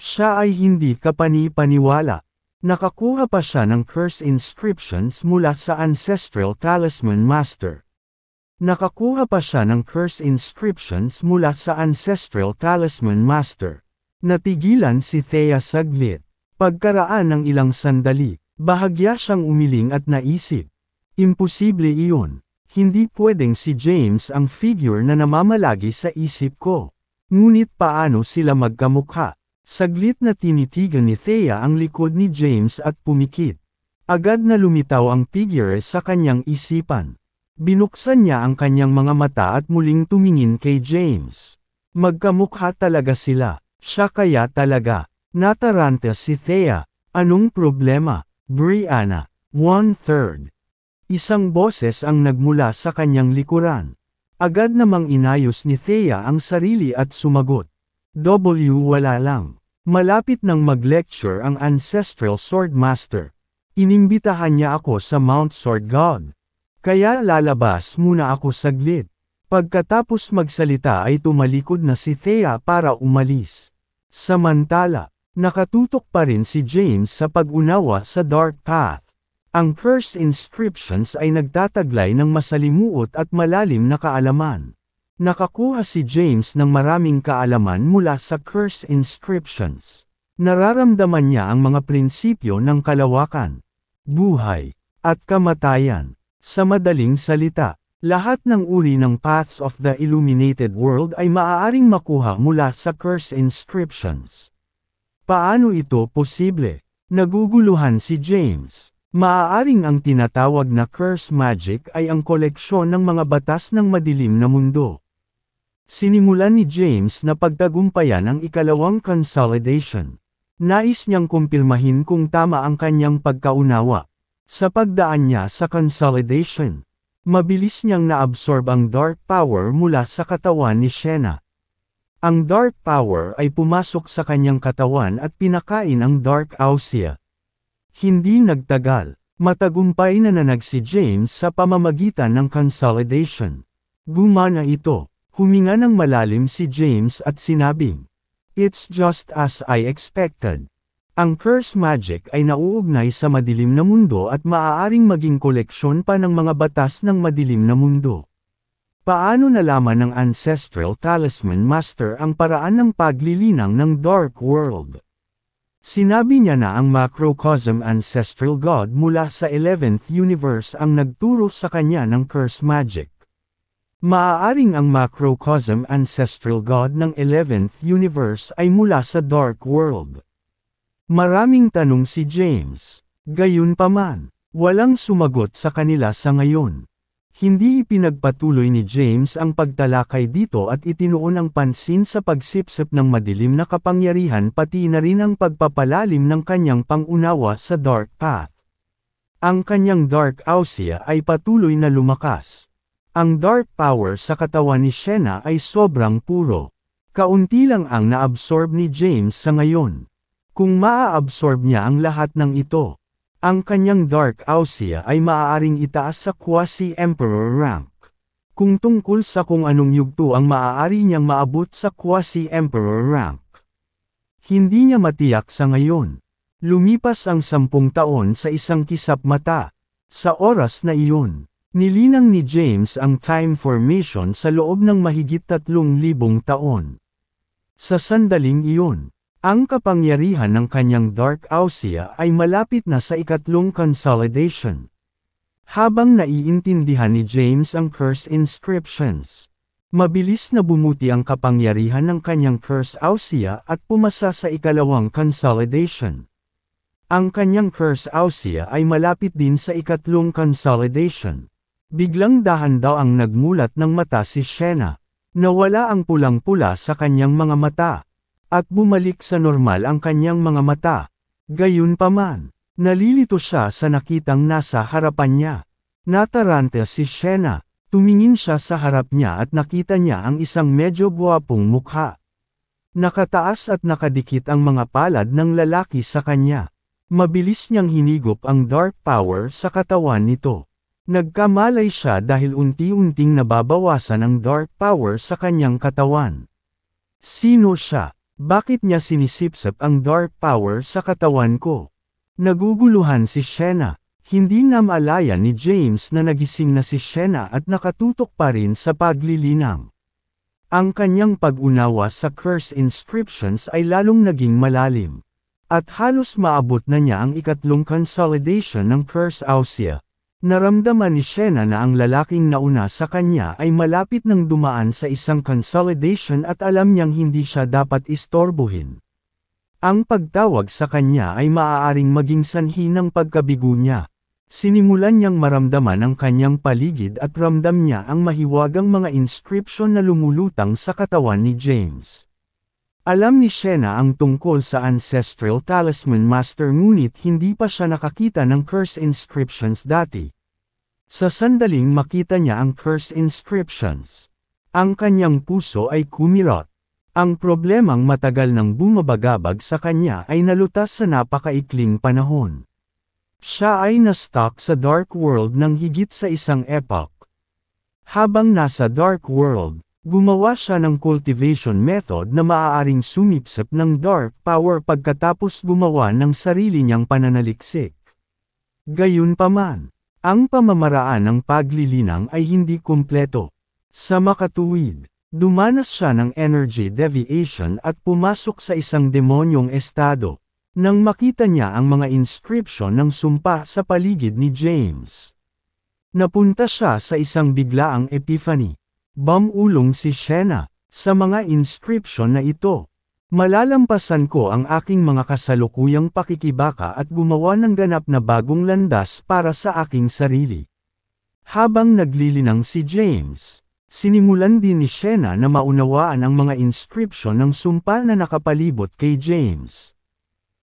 siya ay hindi kapani-paniwala. Nakakuha pa siya ng curse inscriptions mula sa Ancestral Talisman Master. Nakakuha pa siya ng curse inscriptions mula sa Ancestral Talisman Master. Natigilan si Thea saglit. Pagkaraan ng ilang sandali, bahagya siyang umiling at naisip. Imposible iyon. Hindi pwedeng si James ang figure na namamalagi sa isip ko. Ngunit paano sila magkamukha? Saglit na tinitigan ni Thea ang likod ni James at pumikit. Agad na lumitaw ang figure sa kanyang isipan. Binuksan niya ang kanyang mga mata at muling tumingin kay James. Magkamukha talaga sila. Siya kaya talaga. Nataranta si Thea. Anong problema? Brianna. One-third. Isang boses ang nagmula sa kanyang likuran. Agad namang inayos ni Thea ang sarili at sumagot. W wala lang. Malapit nang mag-lecture ang Ancestral Swordmaster. Inimbitahan niya ako sa Mount Sword God. Kaya lalabas muna ako saglit. Pagkatapos magsalita ay tumalikod na si Thea para umalis. Samantala, nakatutok pa rin si James sa pag-unawa sa Dark Path. Ang curse inscriptions ay nagtataglay ng masalimuot at malalim na kaalaman. Nakakuha si James ng maraming kaalaman mula sa curse inscriptions. Nararamdaman niya ang mga prinsipyo ng kalawakan, buhay, at kamatayan. Sa madaling salita, lahat ng uri ng Paths of the Illuminated World ay maaaring makuha mula sa curse inscriptions. Paano ito posible? Naguguluhan si James. Maaaring ang tinatawag na curse magic ay ang koleksyon ng mga batas ng madilim na mundo. Sinimulan ni James na pagtagumpayan ang ikalawang consolidation. Nais niyang kumpilmahin kung tama ang kanyang pagkaunawa. Sa pagdaan niya sa consolidation, Mabilis niyang naabsorb ang dark power mula sa katawan ni Shena. Ang dark power ay pumasok sa kanyang katawan at pinakain ang dark ausia. Hindi nagtagal, matagumpay na nanag si James sa pamamagitan ng consolidation. Gumana ito, huminga ng malalim si James at sinabing, It's just as I expected. Ang curse magic ay nauugnay sa madilim na mundo at maaaring maging koleksyon pa ng mga batas ng madilim na mundo. Paano nalaman ng Ancestral Talisman Master ang paraan ng paglilinang ng Dark World? Sinabi niya na ang Macrocosm Ancestral God mula sa 11th Universe ang nagturo sa kanya ng curse magic. Maaaring ang Macrocosm Ancestral God ng 11th Universe ay mula sa Dark World. Maraming tanong si James. Gayunpaman, walang sumagot sa kanila sa ngayon. Hindi ipinagpatuloy ni James ang pagtalakay dito at itinuon ang pansin sa pagsipsip ng madilim na kapangyarihan pati na rin ang pagpapalalim ng kanyang pangunawa sa Dark Path. Ang kanyang Dark Ausia ay patuloy na lumakas. Ang dark power sa katawan ni Shena ay sobrang puro. Kaunti lang ang naabsorb ni James sa ngayon. Kung maaabsorb niya ang lahat ng ito, ang kanyang Dark Ausia ay maaaring itaas sa Quasi-Emperor rank. Kung tungkol sa kung anong yugto ang maaari niyang maabot sa Quasi-Emperor rank. Hindi niya matiyak sa ngayon. Lumipas ang sampung taon sa isang kisap mata. Sa oras na iyon, nilinang ni James ang time formation sa loob ng mahigit tatlong libong taon. Sa sandaling iyon, ang kapangyarihan ng kanyang Dark Ausia ay malapit na sa ikatlong consolidation. Habang naiintindihan ni James ang curse inscriptions, mabilis na bumuti ang kapangyarihan ng kanyang curse Ausia at pumasa sa ikalawang consolidation. Ang kanyang curse Ausia ay malapit din sa ikatlong consolidation. Biglang dahan daw ang nagmulat ng mata si Shena. Nawala ang pulang-pula sa kanyang mga mata at bumalik sa normal ang kanyang mga mata. Gayunpaman, nalilito siya sa nakitang nasa harapan niya. Natarante si Shena, tumingin siya sa harap niya at nakita niya ang isang medyo buwapong mukha. Nakataas at nakadikit ang mga palad ng lalaki sa kanya. Mabilis niyang hinigop ang dark power sa katawan nito. Nagkamalay siya dahil unti-unting nababawasan ang dark power sa kanyang katawan. Sino siya? Bakit niya sinisipsap ang dark power sa katawan ko? Naguguluhan si Shena. Hindi na maalaya ni James na nagising na si Shena at nakatutok pa rin sa paglilinang. Ang kanyang pag-unawa sa curse inscriptions ay lalong naging malalim. At halos maabot na niya ang ikatlong consolidation ng curse Ausia. Naramdaman ni Shena na ang lalaking nauna sa kanya ay malapit nang dumaan sa isang consolidation at alam niyang hindi siya dapat istorbohin. Ang pagtawag sa kanya ay maaaring maging sanhi ng pagkabigo niya. Sinimulan niyang maramdaman ang kanyang paligid at ramdam niya ang mahiwagang mga inscription na lumulutang sa katawan ni James. Alam ni Shena ang tungkol sa Ancestral Talisman Master ngunit hindi pa siya nakakita ng curse inscriptions dati. Sa sandaling makita niya ang curse inscriptions. Ang kanyang puso ay kumirot. Ang problemang matagal nang bumabagabag sa kanya ay nalutas sa napakaikling panahon. Siya ay nastock sa Dark World ng higit sa isang epoch. Habang nasa Dark World, Gumawa siya ng cultivation method na maaaring sumipsep ng dark power pagkatapos gumawa ng sarili niyang pananaliksik. Gayunpaman, ang pamamaraan ng paglilinang ay hindi kumpleto. Sa makatuwid, dumanas siya ng energy deviation at pumasok sa isang demonyong estado, nang makita niya ang mga inscription ng sumpa sa paligid ni James. Napunta siya sa isang biglaang epiphany. Bamulong si Shena, sa mga inscription na ito. Malalampasan ko ang aking mga kasalukuyang pakikibaka at gumawa ng ganap na bagong landas para sa aking sarili. Habang naglilinang si James, sinimulan din ni Shena na maunawaan ang mga inscription ng sumpa na nakapalibot kay James.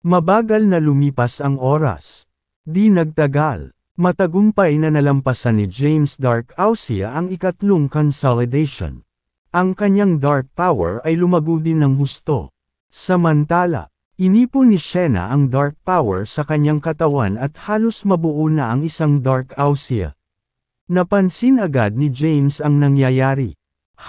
Mabagal na lumipas ang oras. Di nagtagal. Matagumpay na nalampasan ni James Dark Ausia ang ikatlong consolidation. Ang kanyang dark power ay lumago din ng husto. Samantala, inipon ni Shena ang dark power sa kanyang katawan at halos mabuo na ang isang dark Ausia. Napansin agad ni James ang nangyayari.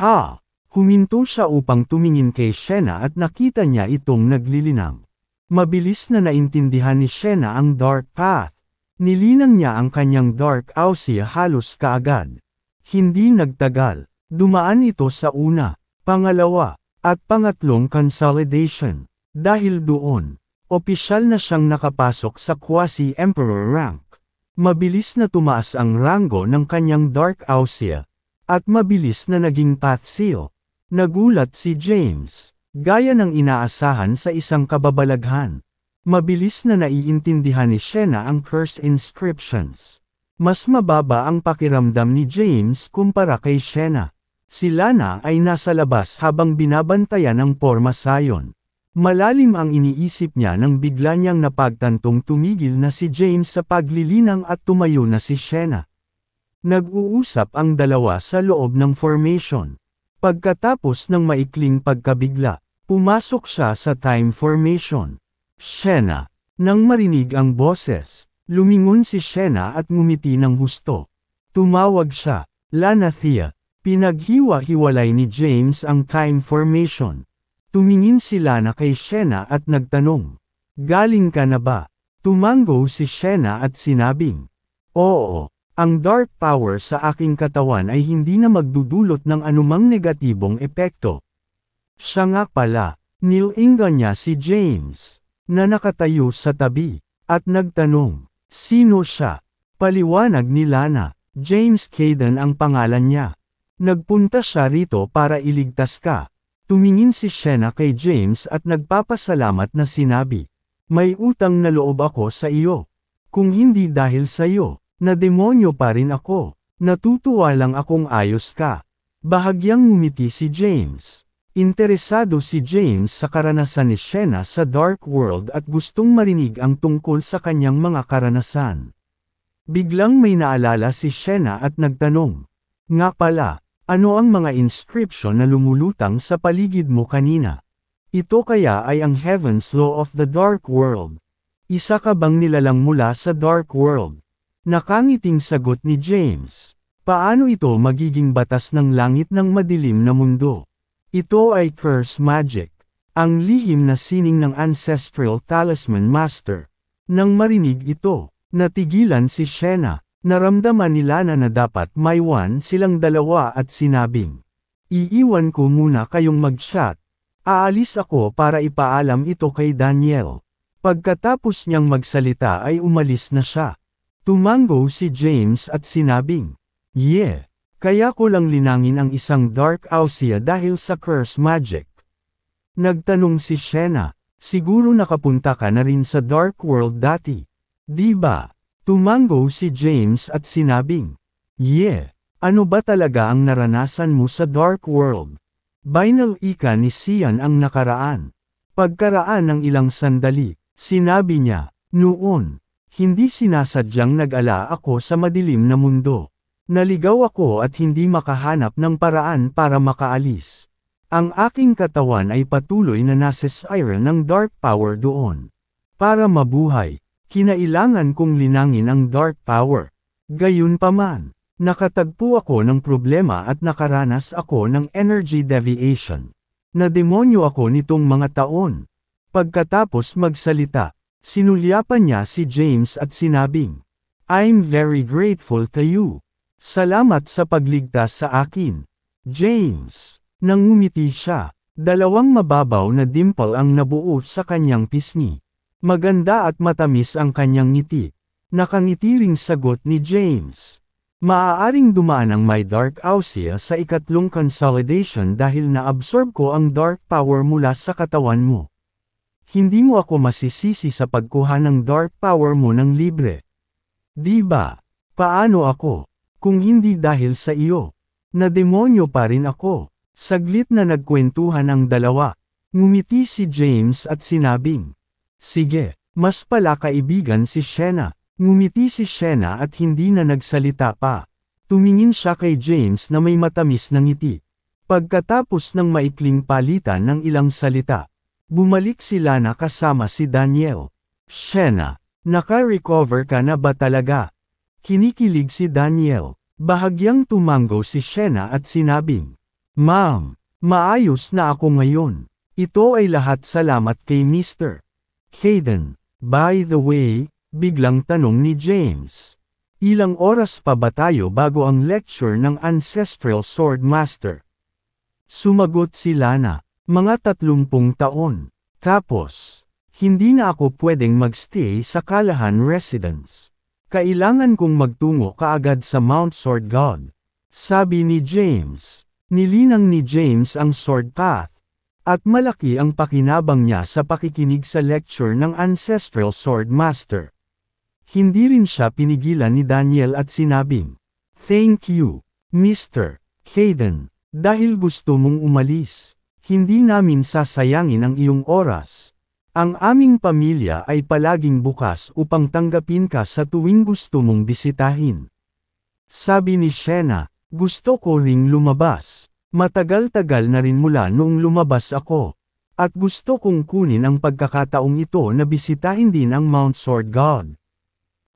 Ha! Huminto siya upang tumingin kay Shena at nakita niya itong naglilinang. Mabilis na naintindihan ni Shena ang dark path. Nilinang niya ang kanyang dark ausia halos kaagad. Hindi nagtagal, dumaan ito sa una, pangalawa, at pangatlong consolidation. Dahil doon, opisyal na siyang nakapasok sa quasi-emperor rank. Mabilis na tumaas ang rango ng kanyang dark ausia, at mabilis na naging path seal. Nagulat si James, gaya ng inaasahan sa isang kababalaghan. Mabilis na naiintindihan ni Shena ang curse inscriptions. Mas mababa ang pakiramdam ni James kumpara kay Shena. Si Lana ay nasa labas habang binabantayan ng porma sayon. Malalim ang iniisip niya nang bigla niyang napagtantong tumigil na si James sa paglilinang at tumayo na si Shena. Nag-uusap ang dalawa sa loob ng formation. Pagkatapos ng maikling pagkabigla, pumasok siya sa time formation. Shena. Nang marinig ang boses, lumingon si Shena at ngumiti ng husto. Tumawag siya, Lanathea. Pinaghiwa-hiwalay ni James ang time formation. Tumingin sila na kay Shena at nagtanong, Galing ka na ba? Tumango si Shena at sinabing, Oo, ang dark power sa aking katawan ay hindi na magdudulot ng anumang negatibong epekto. Siya nga pala, nilingan niya si James na nakatayo sa tabi, at nagtanong, sino siya? Paliwanag ni Lana, James Caden ang pangalan niya. Nagpunta siya rito para iligtas ka. Tumingin si Shena kay James at nagpapasalamat na sinabi, May utang na loob ako sa iyo. Kung hindi dahil sa iyo, na demonyo pa rin ako. Natutuwa lang akong ayos ka. Bahagyang ngumiti si James. Interesado si James sa karanasan ni Shena sa Dark World at gustong marinig ang tungkol sa kanyang mga karanasan. Biglang may naalala si Shena at nagtanong, Nga pala, ano ang mga inscription na lumulutang sa paligid mo kanina? Ito kaya ay ang Heaven's Law of the Dark World. Isa ka bang nilalang mula sa Dark World? Nakangiting sagot ni James. Paano ito magiging batas ng langit ng madilim na mundo? Ito ay curse magic, ang lihim na sining ng ancestral talisman master. Nang marinig ito, natigilan si Shena, naramdaman nila na, na dapat maiwan silang dalawa at sinabing, Iiwan ko muna kayong mag-shot, aalis ako para ipaalam ito kay Daniel. Pagkatapos niyang magsalita ay umalis na siya. Tumango si James at sinabing, Yeah! Kaya ko lang linangin ang isang Dark Ausia dahil sa curse magic. Nagtanong si Shena, siguro nakapunta ka na rin sa Dark World dati. Di ba? Tumango si James at sinabing, Yeah, ano ba talaga ang naranasan mo sa Dark World? Binal ika ni Sian ang nakaraan. Pagkaraan ng ilang sandali, sinabi niya, noon, hindi sinasadyang nag-ala ako sa madilim na mundo. Naligaw ako at hindi makahanap ng paraan para makaalis. Ang aking katawan ay patuloy na nasesire ng dark power doon. Para mabuhay, kinailangan kong linangin ang dark power. Gayunpaman, nakatagpo ako ng problema at nakaranas ako ng energy deviation. Nademonyo ako nitong mga taon. Pagkatapos magsalita, sinulyapan niya si James at sinabing, I'm very grateful to you. Salamat sa pagligtas sa akin. James. Nangumiti siya. Dalawang mababaw na dimple ang nabuo sa kanyang pisngi. Maganda at matamis ang kanyang ngiti. Nakangiti sagot ni James. Maaaring dumaan ang my dark ausia sa ikatlong consolidation dahil naabsorb ko ang dark power mula sa katawan mo. Hindi mo ako masisisi sa pagkuha ng dark power mo ng libre. Diba? Paano ako? Kung hindi dahil sa iyo. Na demonyo pa rin ako. Saglit na nagkwentuhan ang dalawa. Ngumiti si James at sinabing, Sige, mas pala kaibigan si Shena. Ngumiti si Shena at hindi na nagsalita pa. Tumingin siya kay James na may matamis na ngiti. Pagkatapos ng maikling palitan ng ilang salita, bumalik sila na kasama si Daniel. Shena, naka-recover ka na ba talaga? Kinikilig si Daniel. Bahagyang tumango si Shena at sinabing, Ma'am, maayos na ako ngayon. Ito ay lahat salamat kay Mr. Hayden. By the way, biglang tanong ni James. Ilang oras pa ba tayo bago ang lecture ng Ancestral Sword Master? Sumagot si Lana, mga tatlumpung taon. Tapos, hindi na ako pwedeng magstay sa Kalahan Residence. Kailangan kong magtungo kaagad sa Mount Sword God. Sabi ni James. Nilinang ni James ang sword path. At malaki ang pakinabang niya sa pakikinig sa lecture ng Ancestral Sword Master. Hindi rin siya pinigilan ni Daniel at sinabing, Thank you, Mr. Hayden, dahil gusto mong umalis. Hindi namin sasayangin ang iyong oras. Ang aming pamilya ay palaging bukas upang tanggapin ka sa tuwing gusto mong bisitahin. Sabi ni Shena, gusto ko ring lumabas. Matagal-tagal na rin mula noong lumabas ako. At gusto kong kunin ang pagkakataong ito na bisitahin din ang Mount Sword God.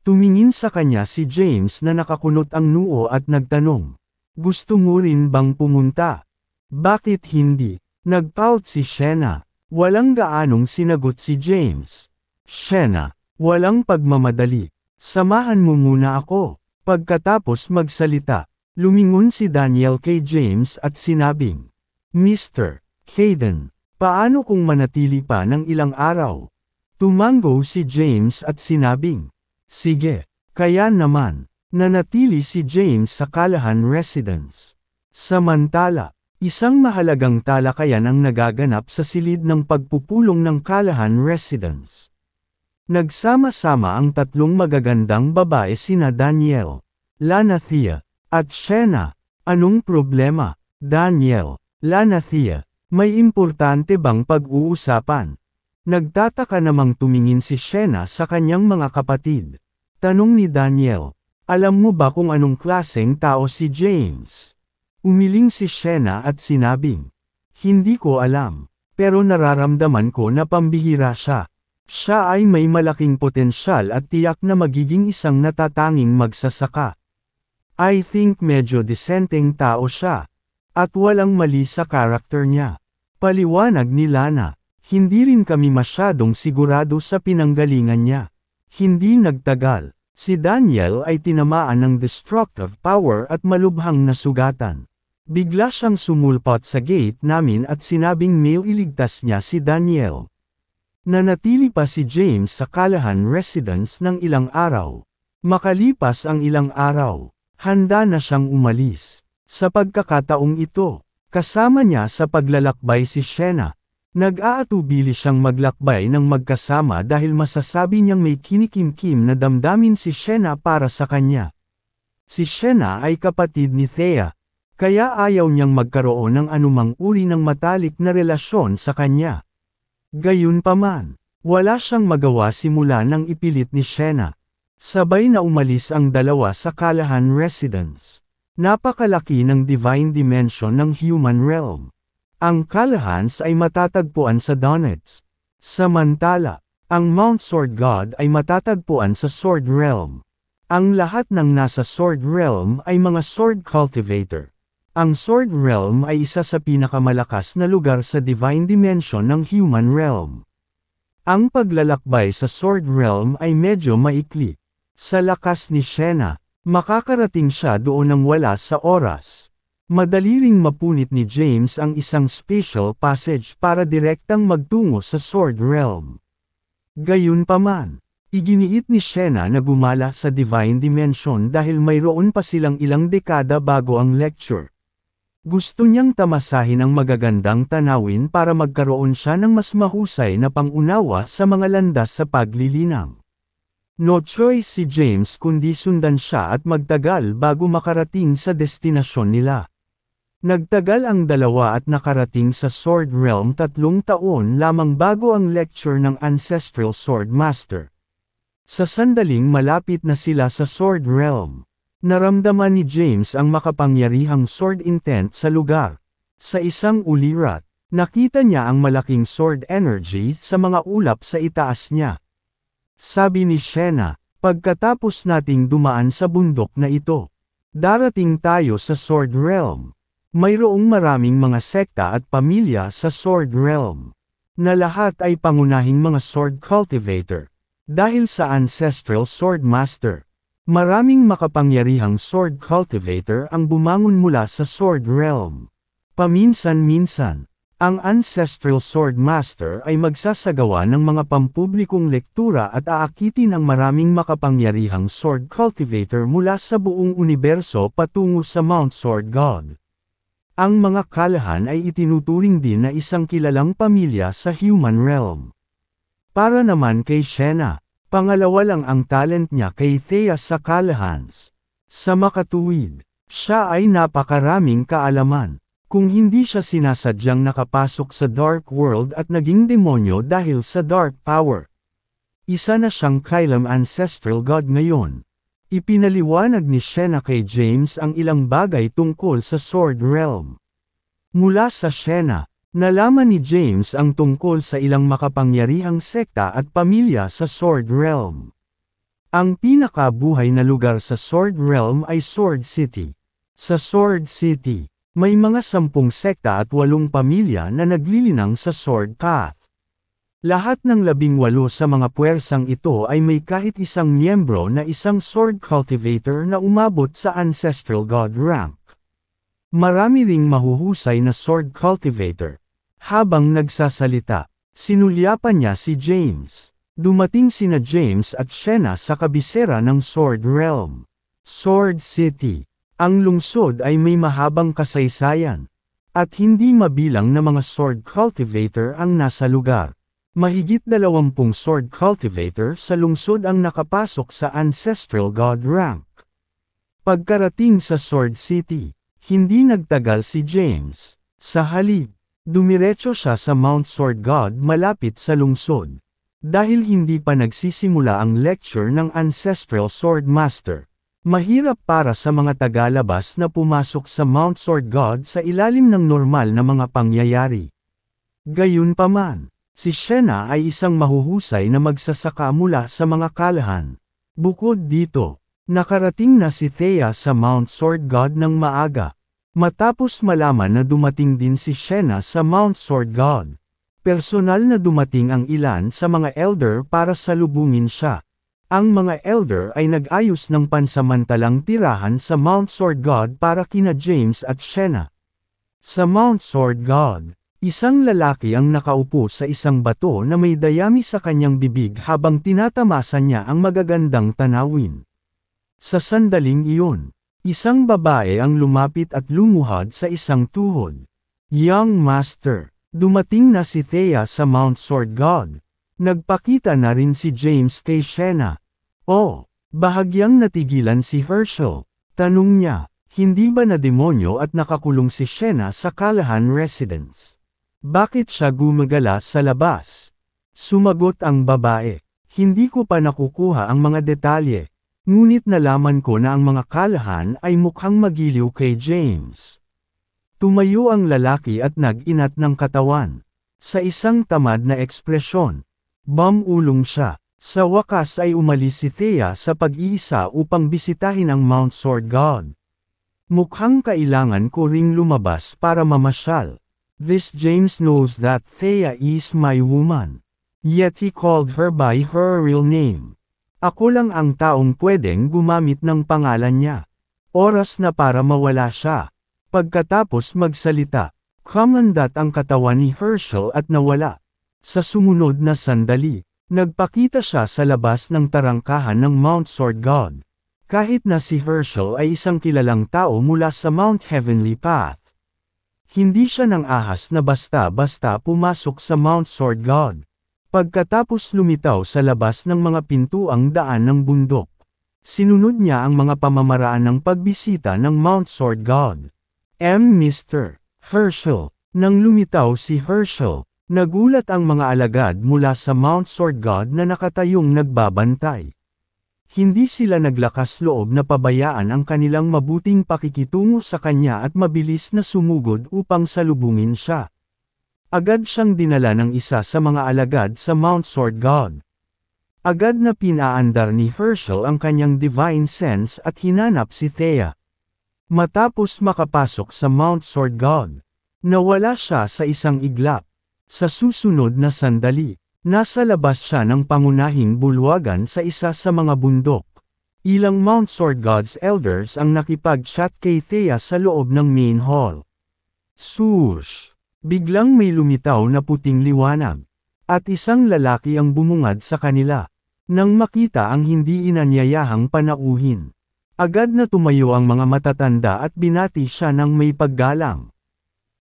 Tumingin sa kanya si James na nakakunot ang noo at nagtanong. Gusto mo rin bang pumunta? Bakit hindi? Nagpout si Shena. Walang gaanong sinagot si James. Shena, walang pagmamadali. Samahan mo muna ako. Pagkatapos magsalita, lumingon si Daniel kay James at sinabing, Mr. Hayden, paano kung manatili pa ng ilang araw? Tumango si James at sinabing, Sige, kaya naman, nanatili si James sa Callahan Residence. Samantala, Isang mahalagang talakayan ang nagaganap sa silid ng pagpupulong ng Kalahan Residence. Nagsama-sama ang tatlong magagandang babae sina Daniel, Lanathia, at Shena. Anong problema, Daniel, Lanathia, may importante bang pag-uusapan? Nagtataka namang tumingin si Shena sa kanyang mga kapatid. Tanong ni Daniel, alam mo ba kung anong klaseng tao si James? Umiling si Shena at sinabing, Hindi ko alam, pero nararamdaman ko na pambihira siya. Siya ay may malaking potensyal at tiyak na magiging isang natatanging magsasaka. I think medyo disenteng tao siya. At walang mali sa karakter niya. Paliwanag ni Lana, hindi rin kami masyadong sigurado sa pinanggalingan niya. Hindi nagtagal, si Daniel ay tinamaan ng destructive power at malubhang nasugatan. Bigla siyang sumulpot sa gate namin at sinabing mail iligtas niya si Daniel. Nanatili pa si James sa Callahan residence ng ilang araw. Makalipas ang ilang araw, handa na siyang umalis. Sa pagkakataong ito, kasama niya sa paglalakbay si Shena. Nag-aatubili siyang maglakbay ng magkasama dahil masasabi niyang may kinikimkim na damdamin si Shena para sa kanya. Si Shena ay kapatid ni Thea, kaya ayaw niyang magkaroon ng anumang uri ng matalik na relasyon sa kanya. Gayunpaman, wala siyang magawa simula nang ipilit ni Shena. Sabay na umalis ang dalawa sa Kalahan Residence. Napakalaki ng divine dimension ng human realm. Ang Callahans ay matatagpuan sa Donets. Samantala, ang Mount Sword God ay matatagpuan sa Sword Realm. Ang lahat ng nasa Sword Realm ay mga Sword Cultivator. Ang Sword Realm ay isa sa pinakamalakas na lugar sa Divine Dimension ng Human Realm. Ang paglalakbay sa Sword Realm ay medyo maikli. Sa lakas ni Shena, makakarating siya doon ng wala sa oras. Madali ring mapunit ni James ang isang special passage para direktang magtungo sa Sword Realm. Gayunpaman, Iginiit ni Shena na gumala sa Divine Dimension dahil mayroon pa silang ilang dekada bago ang lecture. Gusto niyang tamasahin ang magagandang tanawin para magkaroon siya ng mas mahusay na pangunawa sa mga landas sa paglilinang. No choice si James kundi sundan siya at magtagal bago makarating sa destinasyon nila. Nagtagal ang dalawa at nakarating sa Sword Realm tatlong taon lamang bago ang lecture ng Ancestral Sword Master. Sa sandaling malapit na sila sa Sword Realm. Naramdaman ni James ang makapangyarihang sword intent sa lugar. Sa isang ulirat, nakita niya ang malaking sword energy sa mga ulap sa itaas niya. Sabi ni Shena, pagkatapos nating dumaan sa bundok na ito, darating tayo sa Sword Realm. Mayroong maraming mga sekta at pamilya sa Sword Realm, na lahat ay pangunahing mga sword cultivator, dahil sa Ancestral Sword Master. Maraming makapangyarihang sword cultivator ang bumangon mula sa sword realm. Paminsan-minsan, ang Ancestral Sword Master ay magsasagawa ng mga pampublikong lektura at aakitin ang maraming makapangyarihang sword cultivator mula sa buong universo patungo sa Mount Sword God. Ang mga kalahan ay itinuturing din na isang kilalang pamilya sa human realm. Para naman kay Shena, Pangalawa lang ang talent niya kay Thea sa Sa makatuwid, siya ay napakaraming kaalaman. Kung hindi siya sinasadyang nakapasok sa Dark World at naging demonyo dahil sa Dark Power. Isa na siyang Kylam Ancestral God ngayon. Ipinaliwanag ni Shena kay James ang ilang bagay tungkol sa Sword Realm. Mula sa Shena, Nalaman ni James ang tungkol sa ilang makapangyarihang sekta at pamilya sa Sword Realm. Ang pinakabuhay na lugar sa Sword Realm ay Sword City. Sa Sword City, may mga sampung sekta at walong pamilya na naglilinang sa Sword Path. Lahat ng labing walo sa mga puwersang ito ay may kahit isang miyembro na isang sword cultivator na umabot sa Ancestral God rank. Marami ring mahuhusay na sword cultivator, habang nagsasalita, sinulyapan niya si James. Dumating sina James at Shena sa kabisera ng Sword Realm. Sword City. Ang lungsod ay may mahabang kasaysayan. At hindi mabilang na mga sword cultivator ang nasa lugar. Mahigit dalawampung sword cultivator sa lungsod ang nakapasok sa Ancestral God rank. Pagkarating sa Sword City, hindi nagtagal si James. Sa halip, Dumiretso siya sa Mount Sword God malapit sa lungsod. Dahil hindi pa nagsisimula ang lecture ng Ancestral Sword Master. Mahirap para sa mga tagalabas na pumasok sa Mount Sword God sa ilalim ng normal na mga pangyayari. Gayunpaman, si Shena ay isang mahuhusay na magsasaka mula sa mga kalahan. Bukod dito, nakarating na si Thea sa Mount Sword God ng maaga. Matapos malaman na dumating din si Shena sa Mount Sword God. Personal na dumating ang ilan sa mga elder para salubungin siya. Ang mga elder ay nag-ayos ng pansamantalang tirahan sa Mount Sword God para kina James at Shena. Sa Mount Sword God, isang lalaki ang nakaupo sa isang bato na may dayami sa kanyang bibig habang tinatamasa niya ang magagandang tanawin. Sa sandaling iyon, Isang babae ang lumapit at lumuhad sa isang tuhod. Young Master, dumating na si Thea sa Mount Sword God. Nagpakita na rin si James kay Shena. Oh, bahagyang natigilan si Herschel. Tanong niya, hindi ba na demonyo at nakakulong si Shena sa Callahan Residence? Bakit siya gumagala sa labas? Sumagot ang babae, hindi ko pa nakukuha ang mga detalye, Ngunit nalaman ko na ang mga kalahan ay mukhang magiliw kay James. Tumayo ang lalaki at nag-inat ng katawan. Sa isang tamad na ekspresyon, bamulong siya. Sa wakas ay umalis si Thea sa pag-iisa upang bisitahin ang Mount Sword God. Mukhang kailangan ko ring lumabas para mamasyal. This James knows that Thea is my woman. Yet he called her by her real name. Ako lang ang taong pwedeng gumamit ng pangalan niya. Oras na para mawala siya. Pagkatapos magsalita, kamandat ang katawan ni Herschel at nawala. Sa sumunod na sandali, nagpakita siya sa labas ng tarangkahan ng Mount Sword God. Kahit na si Herschel ay isang kilalang tao mula sa Mount Heavenly Path, hindi siya ng ahas na basta-basta pumasok sa Mount Sword God. Pagkatapos lumitaw sa labas ng mga pinto ang daan ng bundok. Sinunod niya ang mga pamamaraan ng pagbisita ng Mount Sword God. M. Mr. Herschel. Nang lumitaw si Herschel, nagulat ang mga alagad mula sa Mount Sword God na nakatayong nagbabantay. Hindi sila naglakas loob na pabayaan ang kanilang mabuting pakikitungo sa kanya at mabilis na sumugod upang salubungin siya. Agad siyang dinala ng isa sa mga alagad sa Mount Sword God. Agad na pinaandar ni Herschel ang kanyang divine sense at hinanap si Thea. Matapos makapasok sa Mount Sword God, nawala siya sa isang iglap. Sa susunod na sandali, nasa labas siya ng pangunahing bulwagan sa isa sa mga bundok. Ilang Mount Sword God's elders ang nakipag-chat kay Thea sa loob ng main hall. Sush! Biglang may lumitaw na puting liwanag. At isang lalaki ang bumungad sa kanila. Nang makita ang hindi inanyayahang panauhin. Agad na tumayo ang mga matatanda at binati siya ng may paggalang.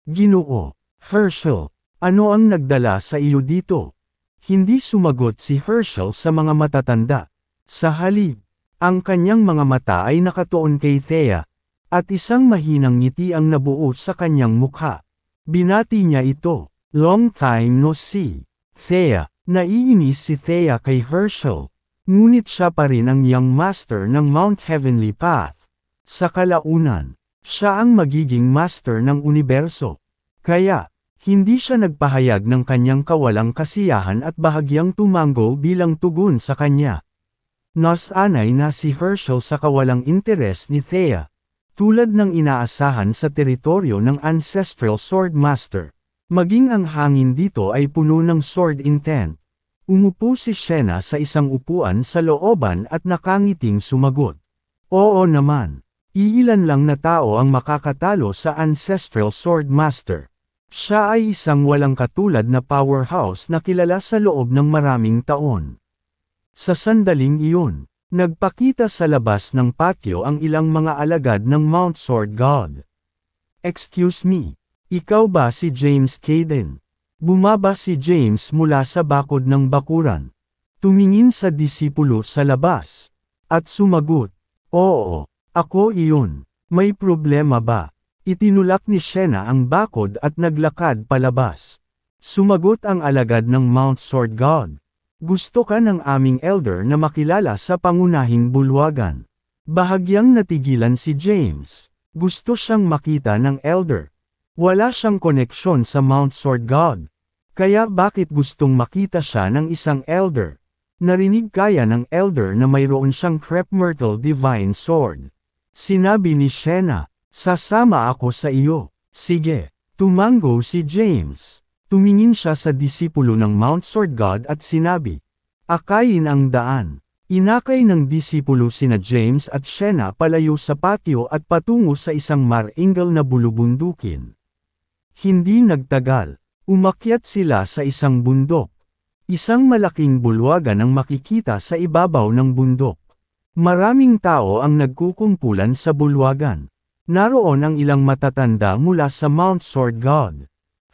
Ginoo, Herschel, ano ang nagdala sa iyo dito? Hindi sumagot si Herschel sa mga matatanda. Sa halip, ang kanyang mga mata ay nakatuon kay Thea, at isang mahinang ngiti ang nabuo sa kanyang mukha. Binati niya ito. Long time no see. Thea. Naiinis si Thea kay Herschel. Ngunit siya pa rin ang young master ng Mount Heavenly Path. Sa kalaunan, siya ang magiging master ng universo. Kaya, hindi siya nagpahayag ng kanyang kawalang kasiyahan at bahagyang tumango bilang tugon sa kanya. Nasanay na si Herschel sa kawalang interes ni Thea, tulad ng inaasahan sa teritoryo ng Ancestral Sword Master. maging ang hangin dito ay puno ng sword intent. Umupo si Shena sa isang upuan sa looban at nakangiting sumagot. Oo naman. Iilan lang na tao ang makakatalo sa Ancestral Sword Master. Siya ay isang walang katulad na powerhouse na kilala sa loob ng maraming taon. Sa sandaling iyon, Nagpakita sa labas ng patio ang ilang mga alagad ng Mount Sword God. Excuse me, ikaw ba si James Caden? Bumaba si James mula sa bakod ng bakuran. Tumingin sa disipulo sa labas. At sumagot, Oo, ako iyon. May problema ba? Itinulak ni Shena ang bakod at naglakad palabas. Sumagot ang alagad ng Mount Sword God. Gusto ka ng aming elder na makilala sa pangunahing bulwagan. Bahagyang natigilan si James. Gusto siyang makita ng elder. Wala siyang koneksyon sa Mount Sword God. Kaya bakit gustong makita siya ng isang elder? Narinig kaya ng elder na mayroon siyang Crep Myrtle Divine Sword. Sinabi ni Shena, sasama ako sa iyo. Sige, tumango si James. Tumingin siya sa disipulo ng Mount Sword God at sinabi, Akayin ang daan. Inakay ng disipulo sina James at Shena palayo sa patio at patungo sa isang maringal na bulubundukin. Hindi nagtagal, umakyat sila sa isang bundok. Isang malaking bulwagan ang makikita sa ibabaw ng bundok. Maraming tao ang nagkukumpulan sa bulwagan. Naroon ang ilang matatanda mula sa Mount Sword God.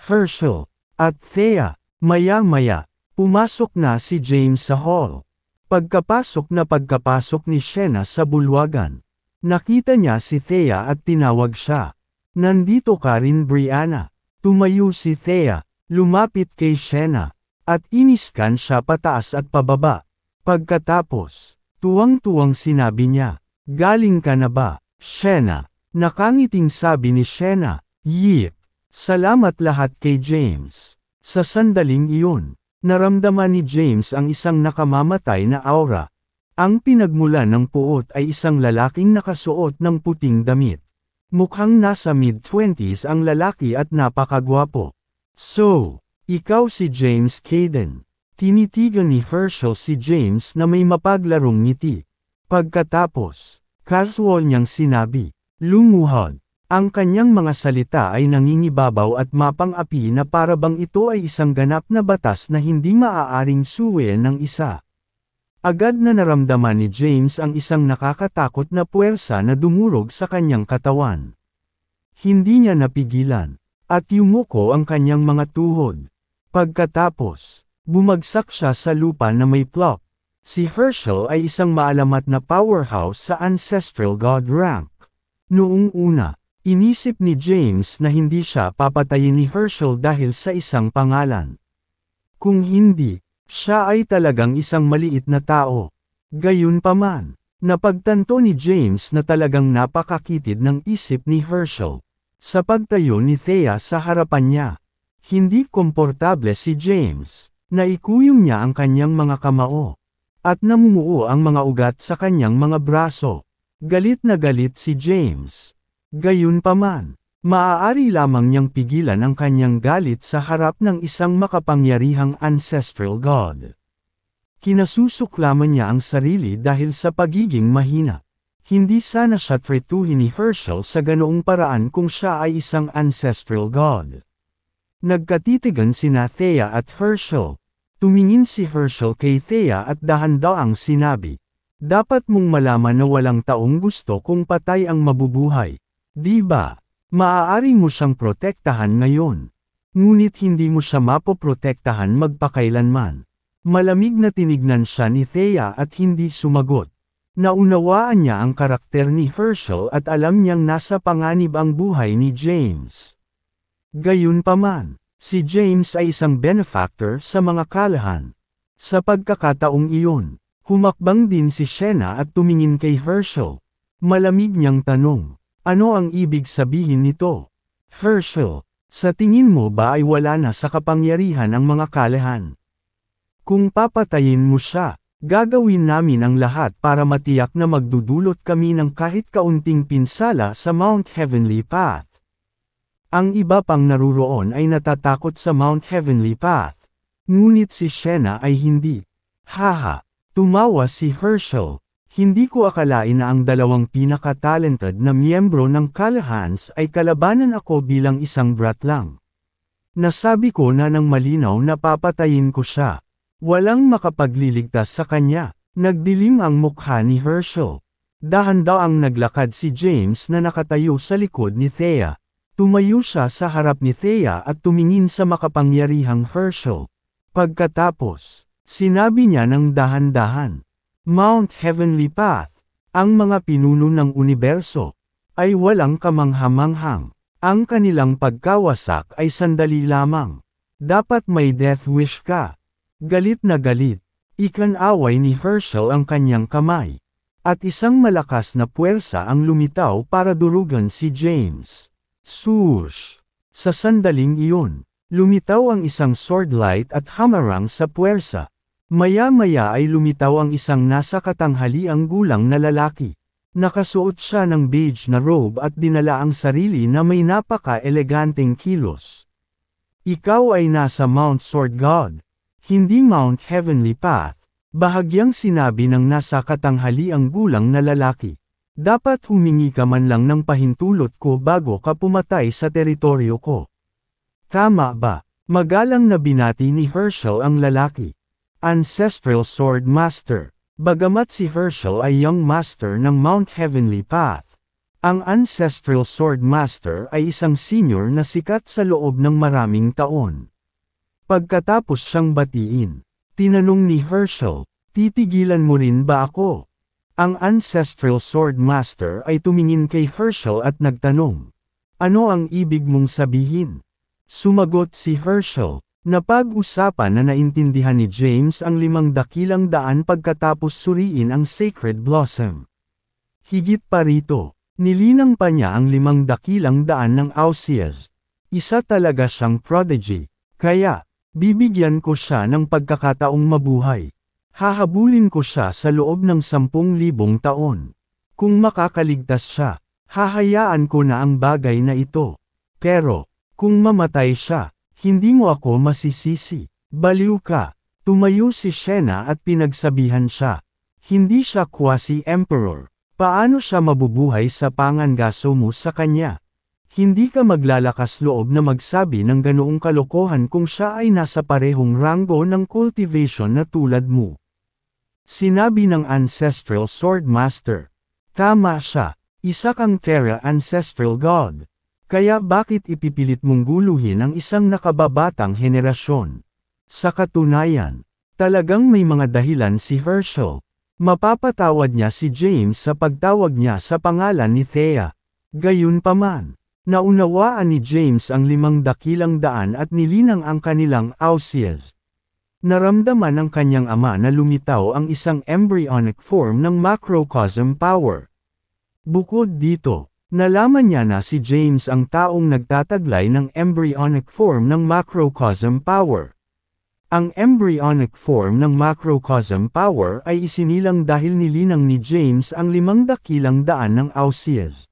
Herschel, at Thea. Maya-maya, pumasok na si James sa hall. Pagkapasok na pagkapasok ni Shena sa bulwagan, nakita niya si Thea at tinawag siya. Nandito ka rin Brianna. Tumayo si Thea, lumapit kay Shena, at iniskan siya pataas at pababa. Pagkatapos, tuwang-tuwang sinabi niya, Galing ka na ba, Shena? Nakangiting sabi ni Shena, Yip. Salamat lahat kay James. Sa sandaling iyon, naramdaman ni James ang isang nakamamatay na aura. Ang pinagmulan ng puot ay isang lalaking nakasuot ng puting damit. Mukhang nasa mid-twenties ang lalaki at napakagwapo. So, ikaw si James Caden. Tinitigan ni Herschel si James na may mapaglarong ngiti. Pagkatapos, casual niyang sinabi, lunguhod. Ang kanyang mga salita ay nangingibabaw at mapang-api na para bang ito ay isang ganap na batas na hindi maaaring suwel ng isa. Agad na naramdaman ni James ang isang nakakatakot na puwersa na dumurog sa kanyang katawan. Hindi niya napigilan, at yumuko ang kanyang mga tuhod. Pagkatapos, bumagsak siya sa lupa na may plop. Si Herschel ay isang maalamat na powerhouse sa ancestral god rank. Noong una, Inisip ni James na hindi siya papatayin ni Herschel dahil sa isang pangalan. Kung hindi, siya ay talagang isang maliit na tao. Gayunpaman, napagtanto ni James na talagang napakakitid ng isip ni Herschel. Sa pagtayo ni Thea sa harapan niya, hindi komportable si James. Naikuyong niya ang kanyang mga kamao. At namumuo ang mga ugat sa kanyang mga braso. Galit na galit si James. Gayunpaman, maaari lamang niyang pigilan ang kanyang galit sa harap ng isang makapangyarihang ancestral god. Kinasusuklaman niya ang sarili dahil sa pagiging mahina. Hindi sana siya tretuhin ni Herschel sa ganoong paraan kung siya ay isang ancestral god. Nagkatitigan sina Thea at Herschel. Tumingin si Herschel kay Thea at dahan-daang sinabi, Dapat mong malaman na walang taong gusto kung patay ang mabubuhay. Di ba? Maaari mo siyang protektahan ngayon. Ngunit hindi mo siya mapoprotektahan magpakailanman. Malamig na tinignan siya ni Thea at hindi sumagot. Naunawaan niya ang karakter ni Herschel at alam niyang nasa panganib ang buhay ni James. Gayunpaman, si James ay isang benefactor sa mga kalahan. Sa pagkakataong iyon, humakbang din si Shena at tumingin kay Herschel. Malamig niyang tanong, ano ang ibig sabihin nito? Herschel, sa tingin mo ba ay wala na sa kapangyarihan ang mga kalahan? Kung papatayin mo siya, gagawin namin ang lahat para matiyak na magdudulot kami ng kahit kaunting pinsala sa Mount Heavenly Path. Ang iba pang naruroon ay natatakot sa Mount Heavenly Path. Ngunit si Shena ay hindi. Haha, tumawa si Herschel, hindi ko akalain na ang dalawang pinaka-talented na miyembro ng Calahans ay kalabanan ako bilang isang brat lang. Nasabi ko na nang malinaw na papatayin ko siya. Walang makapagliligtas sa kanya. Nagdilim ang mukha ni Herschel. dahan ang naglakad si James na nakatayo sa likod ni Thea. Tumayo siya sa harap ni Thea at tumingin sa makapangyarihang Herschel. Pagkatapos, sinabi niya ng dahan-dahan, Mount Heavenly Path, ang mga pinuno ng universo, ay walang kamanghamanghang. Ang kanilang pagkawasak ay sandali lamang. Dapat may death wish ka. Galit na galit, ikanaway ni Herschel ang kanyang kamay. At isang malakas na puwersa ang lumitaw para durugan si James. Sush! Sa sandaling iyon, lumitaw ang isang sword light at hamarang sa puwersa. Maya-maya ay lumitaw ang isang nasa katanghaliang gulang na lalaki. Nakasuot siya ng beige na robe at dinala ang sarili na may napaka-eleganteng kilos. Ikaw ay nasa Mount Sword God, hindi Mount Heavenly Path, bahagyang sinabi ng nasa katanghaliang gulang na lalaki. Dapat humingi ka man lang ng pahintulot ko bago ka pumatay sa teritoryo ko. Tama ba? Magalang na binati ni Herschel ang lalaki. Ancestral Sword Master Bagamat si Herschel ay young master ng Mount Heavenly Path, ang Ancestral Sword Master ay isang senior na sikat sa loob ng maraming taon. Pagkatapos siyang batiin, tinanong ni Herschel, titigilan mo rin ba ako? Ang Ancestral Sword Master ay tumingin kay Herschel at nagtanong, ano ang ibig mong sabihin? Sumagot si Herschel, Napag-usapan na naintindihan ni James ang limang dakilang daan pagkatapos suriin ang Sacred Blossom. Higit pa rito, nilinang pa niya ang limang dakilang daan ng Ausias. Isa talaga siyang prodigy, kaya, bibigyan ko siya ng pagkakataong mabuhay. Hahabulin ko siya sa loob ng sampung libong taon. Kung makakaligtas siya, hahayaan ko na ang bagay na ito. Pero, kung mamatay siya, hindi mo ako masisisi. Baliw ka. Tumayo si Shena at pinagsabihan siya. Hindi siya quasi-emperor. Paano siya mabubuhay sa pangangaso mo sa kanya? Hindi ka maglalakas loob na magsabi ng ganoong kalokohan kung siya ay nasa parehong ranggo ng cultivation na tulad mo. Sinabi ng Ancestral Sword Master. Tama siya, isa kang Terra Ancestral God. Kaya bakit ipipilit mong guluhin ang isang nakababatang henerasyon? Sa katunayan, talagang may mga dahilan si Herschel. Mapapatawad niya si James sa pagtawag niya sa pangalan ni Thea. Gayunpaman, naunawaan ni James ang limang dakilang daan at nilinang ang kanilang ausias. Naramdaman ng kanyang ama na lumitaw ang isang embryonic form ng macrocosm power. Bukod dito, Nalaman niya na si James ang taong nagtataglay ng embryonic form ng macrocosm power. Ang embryonic form ng macrocosm power ay isinilang dahil nilinang ni James ang limang dakilang daan ng Ausias.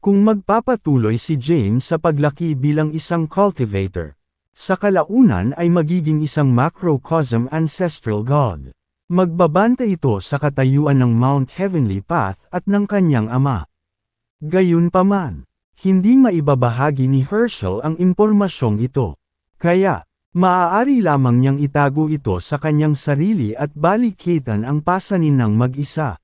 Kung magpapatuloy si James sa paglaki bilang isang cultivator, sa kalaunan ay magiging isang macrocosm ancestral god. Magbabanta ito sa katayuan ng Mount Heavenly Path at ng kanyang ama. Gayunpaman, hindi maibabahagi ni Herschel ang impormasyong ito. Kaya, maaari lamang niyang itago ito sa kanyang sarili at balikitan ang pasanin ng mag-isa.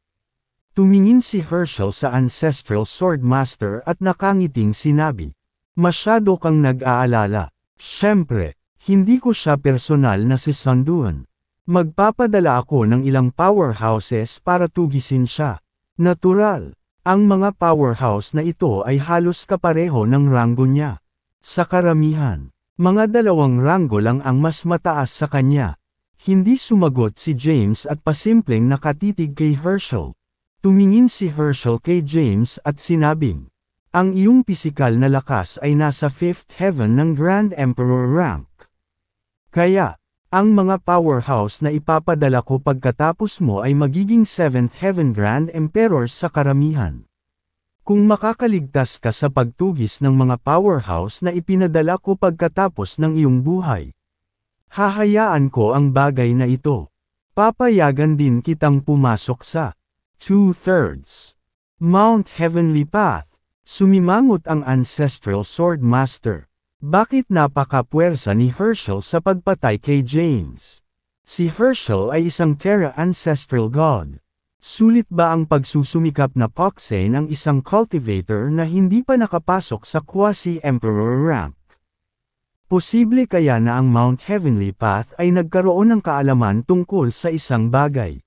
Tumingin si Herschel sa Ancestral swordmaster at nakangiting sinabi, Masyado kang nag-aalala. Siyempre, hindi ko siya personal na si Sanduan. Magpapadala ako ng ilang powerhouses para tugisin siya. Natural, ang mga powerhouse na ito ay halos kapareho ng ranggo niya. Sa karamihan, mga dalawang ranggo lang ang mas mataas sa kanya. Hindi sumagot si James at pasimpleng nakatitig kay Herschel. Tumingin si Herschel kay James at sinabing, Ang iyong pisikal na lakas ay nasa 5th heaven ng Grand Emperor rank. Kaya, ang mga powerhouse na ipapadala ko pagkatapos mo ay magiging 7th Heaven Grand Emperor sa karamihan. Kung makakaligtas ka sa pagtugis ng mga powerhouse na ipinadala ko pagkatapos ng iyong buhay, hahayaan ko ang bagay na ito. Papayagan din kitang pumasok sa two-thirds Mount Heavenly Path. Sumimangot ang Ancestral Sword Master. Bakit napakapwersa ni Herschel sa pagpatay kay James? Si Herschel ay isang Terra Ancestral God. Sulit ba ang pagsusumikap na Poxay ng isang cultivator na hindi pa nakapasok sa quasi-emperor rank? Posible kaya na ang Mount Heavenly Path ay nagkaroon ng kaalaman tungkol sa isang bagay.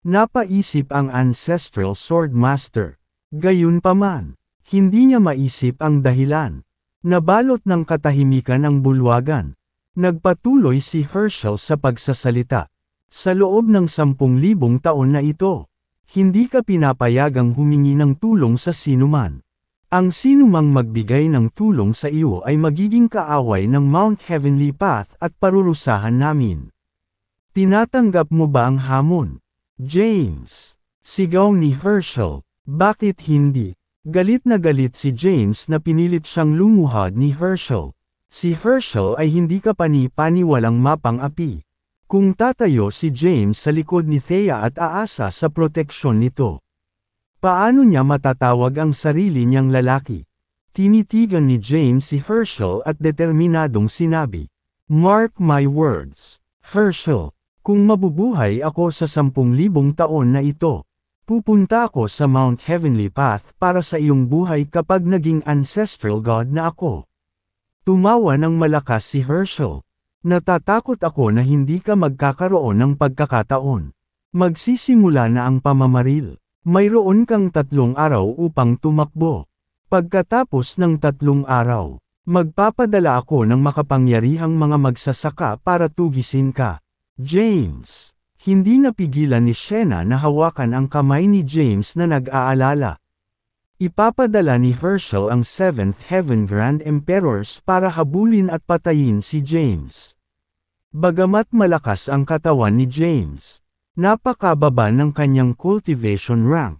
Napaisip ang Ancestral Sword Master. Gayunpaman, hindi niya maisip ang dahilan. Nabalot ng katahimikan ang bulwagan. Nagpatuloy si Herschel sa pagsasalita. Sa loob ng 10,000 taon na ito, hindi ka pinapayagang humingi ng tulong sa sinuman. Ang sinumang magbigay ng tulong sa iyo ay magiging kaaway ng Mount Heavenly Path at parurusahan namin. Tinatanggap mo ba ang hamon? James, sigaw ni Herschel, bakit hindi? Galit na galit si James na pinilit siyang lumuhad ni Herschel. Si Herschel ay hindi kapani-pani walang mapang api. Kung tatayo si James sa likod ni Thea at aasa sa proteksyon nito. Paano niya matatawag ang sarili niyang lalaki? Tinitigan ni James si Herschel at determinadong sinabi. Mark my words, Herschel, kung mabubuhay ako sa 10,000 taon na ito, Pupunta ako sa Mount Heavenly Path para sa iyong buhay kapag naging ancestral god na ako. Tumawa ng malakas si Herschel. Natatakot ako na hindi ka magkakaroon ng pagkakataon. Magsisimula na ang pamamaril. Mayroon kang tatlong araw upang tumakbo. Pagkatapos ng tatlong araw, magpapadala ako ng makapangyarihang mga magsasaka para tugisin ka. James hindi napigilan ni Shena na hawakan ang kamay ni James na nag-aalala. Ipapadala ni Herschel ang 7th Heaven Grand Emperors para habulin at patayin si James. Bagamat malakas ang katawan ni James, napakababa ng kanyang cultivation rank.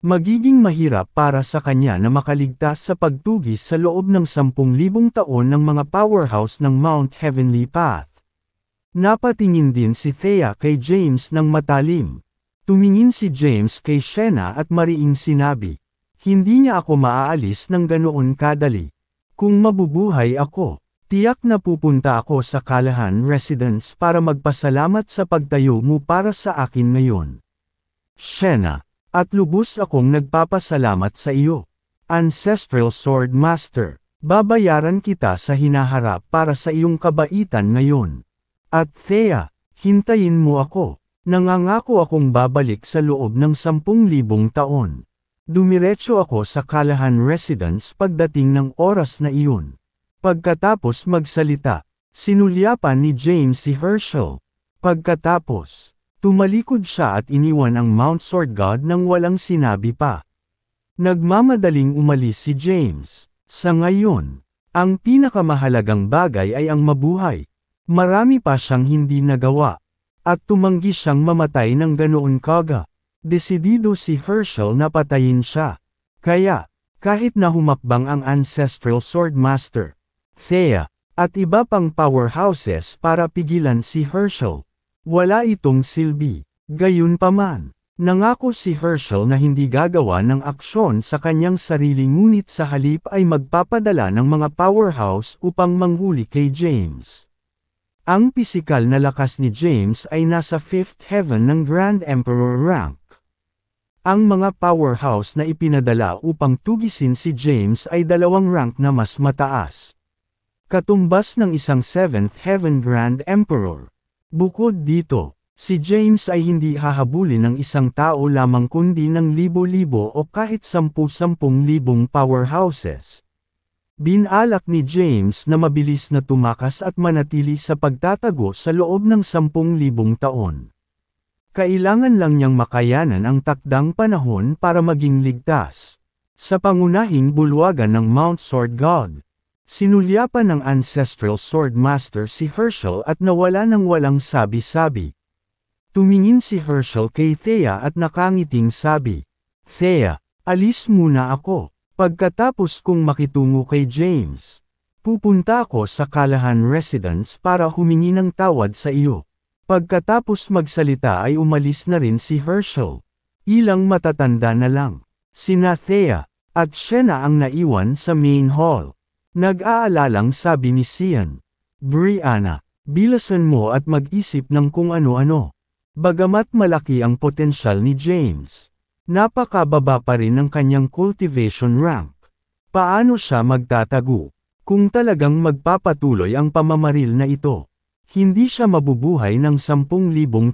Magiging mahirap para sa kanya na makaligtas sa pagtugis sa loob ng 10,000 taon ng mga powerhouse ng Mount Heavenly Path. Napatingin din si Thea kay James ng matalim. Tumingin si James kay Shena at mariing sinabi, Hindi niya ako maaalis ng ganoon kadali. Kung mabubuhay ako, tiyak na pupunta ako sa Kalahan Residence para magpasalamat sa pagtayo mo para sa akin ngayon. Shena, at lubos akong nagpapasalamat sa iyo. Ancestral Sword Master, babayaran kita sa hinaharap para sa iyong kabaitan ngayon. At Thea, hintayin mo ako. Nangangako akong babalik sa loob ng 10,000 taon. Dumiretso ako sa Kalahan Residence pagdating ng oras na iyon. Pagkatapos magsalita, sinulyapan ni James si Herschel. Pagkatapos, tumalikod siya at iniwan ang Mount Sword God nang walang sinabi pa. Nagmamadaling umalis si James. Sa ngayon, ang pinakamahalagang bagay ay ang mabuhay, Marami pa siyang hindi nagawa. At tumanggi siyang mamatay ng ganoon kaga. Desidido si Herschel na patayin siya. Kaya, kahit na humakbang ang Ancestral Swordmaster, Thea, at iba pang powerhouses para pigilan si Herschel, wala itong silbi. Gayunpaman, nangako si Herschel na hindi gagawa ng aksyon sa kanyang sarili ngunit sa halip ay magpapadala ng mga powerhouse upang manghuli kay James. Ang pisikal na lakas ni James ay nasa 5th heaven ng Grand Emperor rank. Ang mga powerhouse na ipinadala upang tugisin si James ay dalawang rank na mas mataas. Katumbas ng isang 7th heaven Grand Emperor. Bukod dito, si James ay hindi hahabulin ng isang tao lamang kundi ng libo-libo o kahit sampu-sampung libong powerhouses. Binalak ni James na mabilis na tumakas at manatili sa pagtatago sa loob ng 10,000 taon. Kailangan lang niyang makayanan ang takdang panahon para maging ligtas. Sa pangunahing bulwagan ng Mount Sword God, sinulyapan ng Ancestral Sword Master si Herschel at nawala ng walang sabi-sabi. Tumingin si Herschel kay Thea at nakangiting sabi, Thea, alis muna ako. Pagkatapos kong makitungo kay James, pupunta ako sa Callahan Residence para humingi ng tawad sa iyo. Pagkatapos magsalita ay umalis na rin si Herschel. Ilang matatanda na lang. Si Nathea, at siya na ang naiwan sa main hall. Nag-aalalang sabi ni Sian. Brianna, bilasan mo at mag-isip ng kung ano-ano. Bagamat malaki ang potensyal ni James. Napakababa pa rin ang kanyang cultivation rank. Paano siya magtatago? Kung talagang magpapatuloy ang pamamaril na ito, hindi siya mabubuhay ng 10,000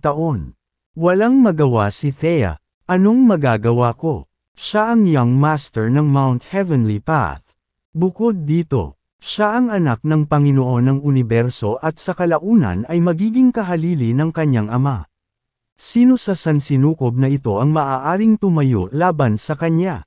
taon. Walang magawa si Thea, anong magagawa ko? Siya ang young master ng Mount Heavenly Path. Bukod dito, siya ang anak ng Panginoon ng Universo at sa kalaunan ay magiging kahalili ng kanyang ama. Sino sa sansinukob na ito ang maaaring tumayo laban sa kanya?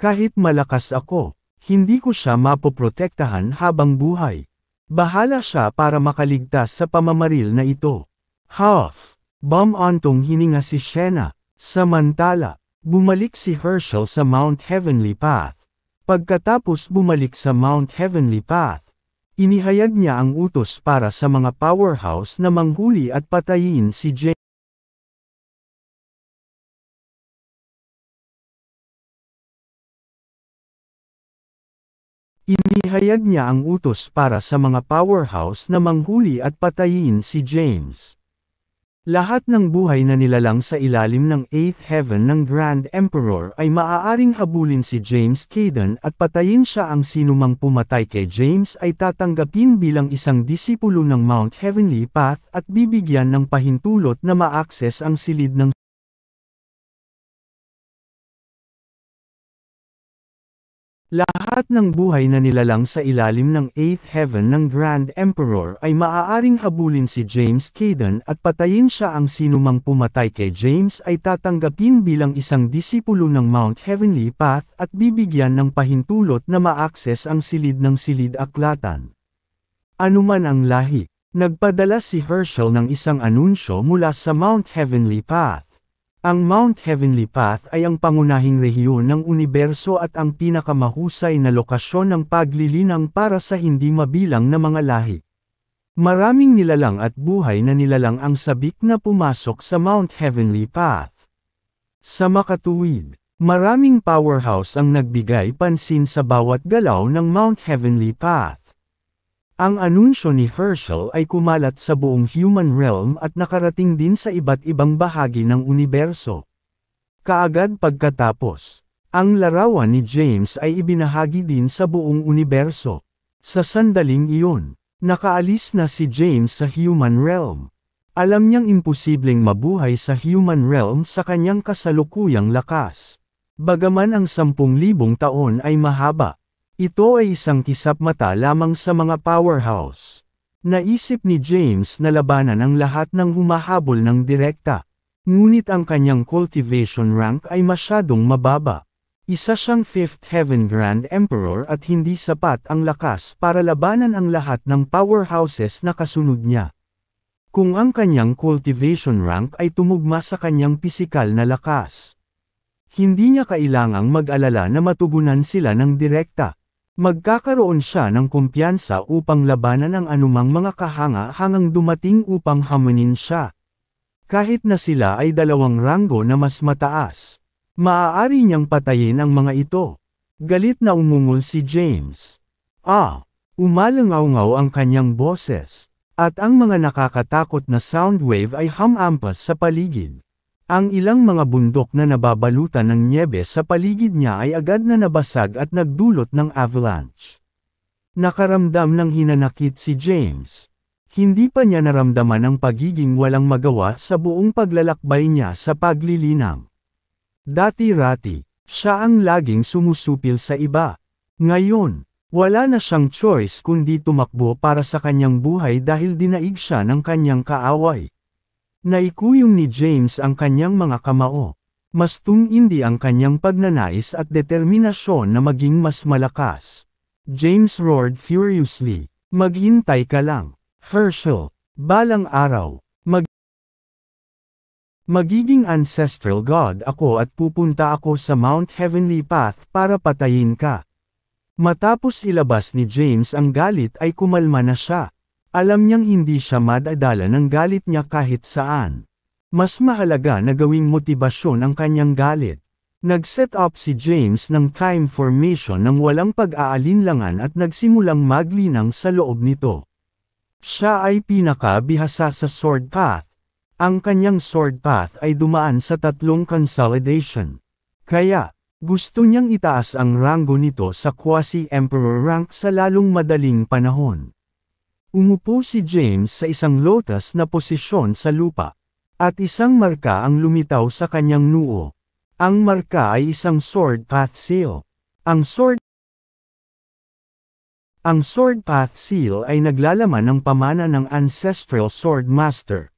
Kahit malakas ako, hindi ko siya mapoprotektahan habang buhay. Bahala siya para makaligtas sa pamamaril na ito. Huff! Bumantong hininga si Shena. Samantala, bumalik si Herschel sa Mount Heavenly Path. Pagkatapos bumalik sa Mount Heavenly Path, inihayag niya ang utos para sa mga powerhouse na manghuli at patayin si Jane. Inihayag niya ang utos para sa mga powerhouse na manghuli at patayin si James. Lahat ng buhay na nilalang sa ilalim ng 8th Heaven ng Grand Emperor ay maaaring habulin si James Caden at patayin siya ang sinumang pumatay kay James ay tatanggapin bilang isang disipulo ng Mount Heavenly Path at bibigyan ng pahintulot na ma-access ang silid ng Lahat lahat ng buhay na nilalang sa ilalim ng 8th Heaven ng Grand Emperor ay maaaring habulin si James Caden at patayin siya ang sinumang pumatay kay James ay tatanggapin bilang isang disipulo ng Mount Heavenly Path at bibigyan ng pahintulot na ma-access ang silid ng silid aklatan. Anuman ang lahi, nagpadala si Herschel ng isang anunsyo mula sa Mount Heavenly Path. Ang Mount Heavenly Path ay ang pangunahing rehiyon ng universo at ang pinakamahusay na lokasyon ng paglilinang para sa hindi mabilang na mga lahi. Maraming nilalang at buhay na nilalang ang sabik na pumasok sa Mount Heavenly Path. Sa makatuwid, maraming powerhouse ang nagbigay pansin sa bawat galaw ng Mount Heavenly Path. Ang anunsyo ni Herschel ay kumalat sa buong human realm at nakarating din sa iba't ibang bahagi ng universo. Kaagad pagkatapos, ang larawan ni James ay ibinahagi din sa buong universo. Sa sandaling iyon, nakaalis na si James sa human realm. Alam niyang imposibleng mabuhay sa human realm sa kanyang kasalukuyang lakas. Bagaman ang 10,000 taon ay mahaba, ito ay isang kisap mata lamang sa mga powerhouse. Naisip ni James na labanan ang lahat ng humahabol ng direkta. Ngunit ang kanyang cultivation rank ay masyadong mababa. Isa siyang Fifth Heaven Grand Emperor at hindi sapat ang lakas para labanan ang lahat ng powerhouses na kasunod niya. Kung ang kanyang cultivation rank ay tumugma sa kanyang pisikal na lakas, hindi niya kailangang mag-alala na matugunan sila ng direkta. Magkakaroon siya ng kumpiyansa upang labanan ang anumang mga kahanga-hangang dumating upang hamunin siya. Kahit na sila ay dalawang ranggo na mas mataas, maaari niyang patayin ang mga ito. Galit na umungol si James. Ah! Umalangaw-ngaw ang kanyang boses, at ang mga nakakatakot na sound wave ay hamampas sa paligid. Ang ilang mga bundok na nababalutan ng niyebe sa paligid niya ay agad na nabasag at nagdulot ng avalanche. Nakaramdam ng hinanakit si James. Hindi pa niya naramdaman ang pagiging walang magawa sa buong paglalakbay niya sa paglilinang. Dati-rati, siya ang laging sumusupil sa iba. Ngayon, wala na siyang choice kundi tumakbo para sa kanyang buhay dahil dinaig siya ng kanyang kaaway. Naikuyong ni James ang kanyang mga kamao. Mastong hindi ang kanyang pagnanais at determinasyon na maging mas malakas. James roared furiously. Maghintay ka lang. Herschel. Balang araw. Mag Magiging ancestral god ako at pupunta ako sa Mount Heavenly Path para patayin ka. Matapos ilabas ni James ang galit ay kumalma na siya. Alam niyang hindi siya madadala ng galit niya kahit saan. Mas mahalaga na gawing motibasyon ang kanyang galit. Nag-set up si James ng time formation ng walang pag-aalinlangan at nagsimulang maglinang sa loob nito. Siya ay pinakabihasa sa sword path. Ang kanyang sword path ay dumaan sa tatlong consolidation. Kaya, gusto niyang itaas ang rango nito sa quasi-emperor rank sa lalong madaling panahon. Umupo si James sa isang lotus na posisyon sa lupa. At isang marka ang lumitaw sa kanyang noo. Ang marka ay isang sword path seal. Ang sword Ang sword path seal ay naglalaman ng pamana ng ancestral sword master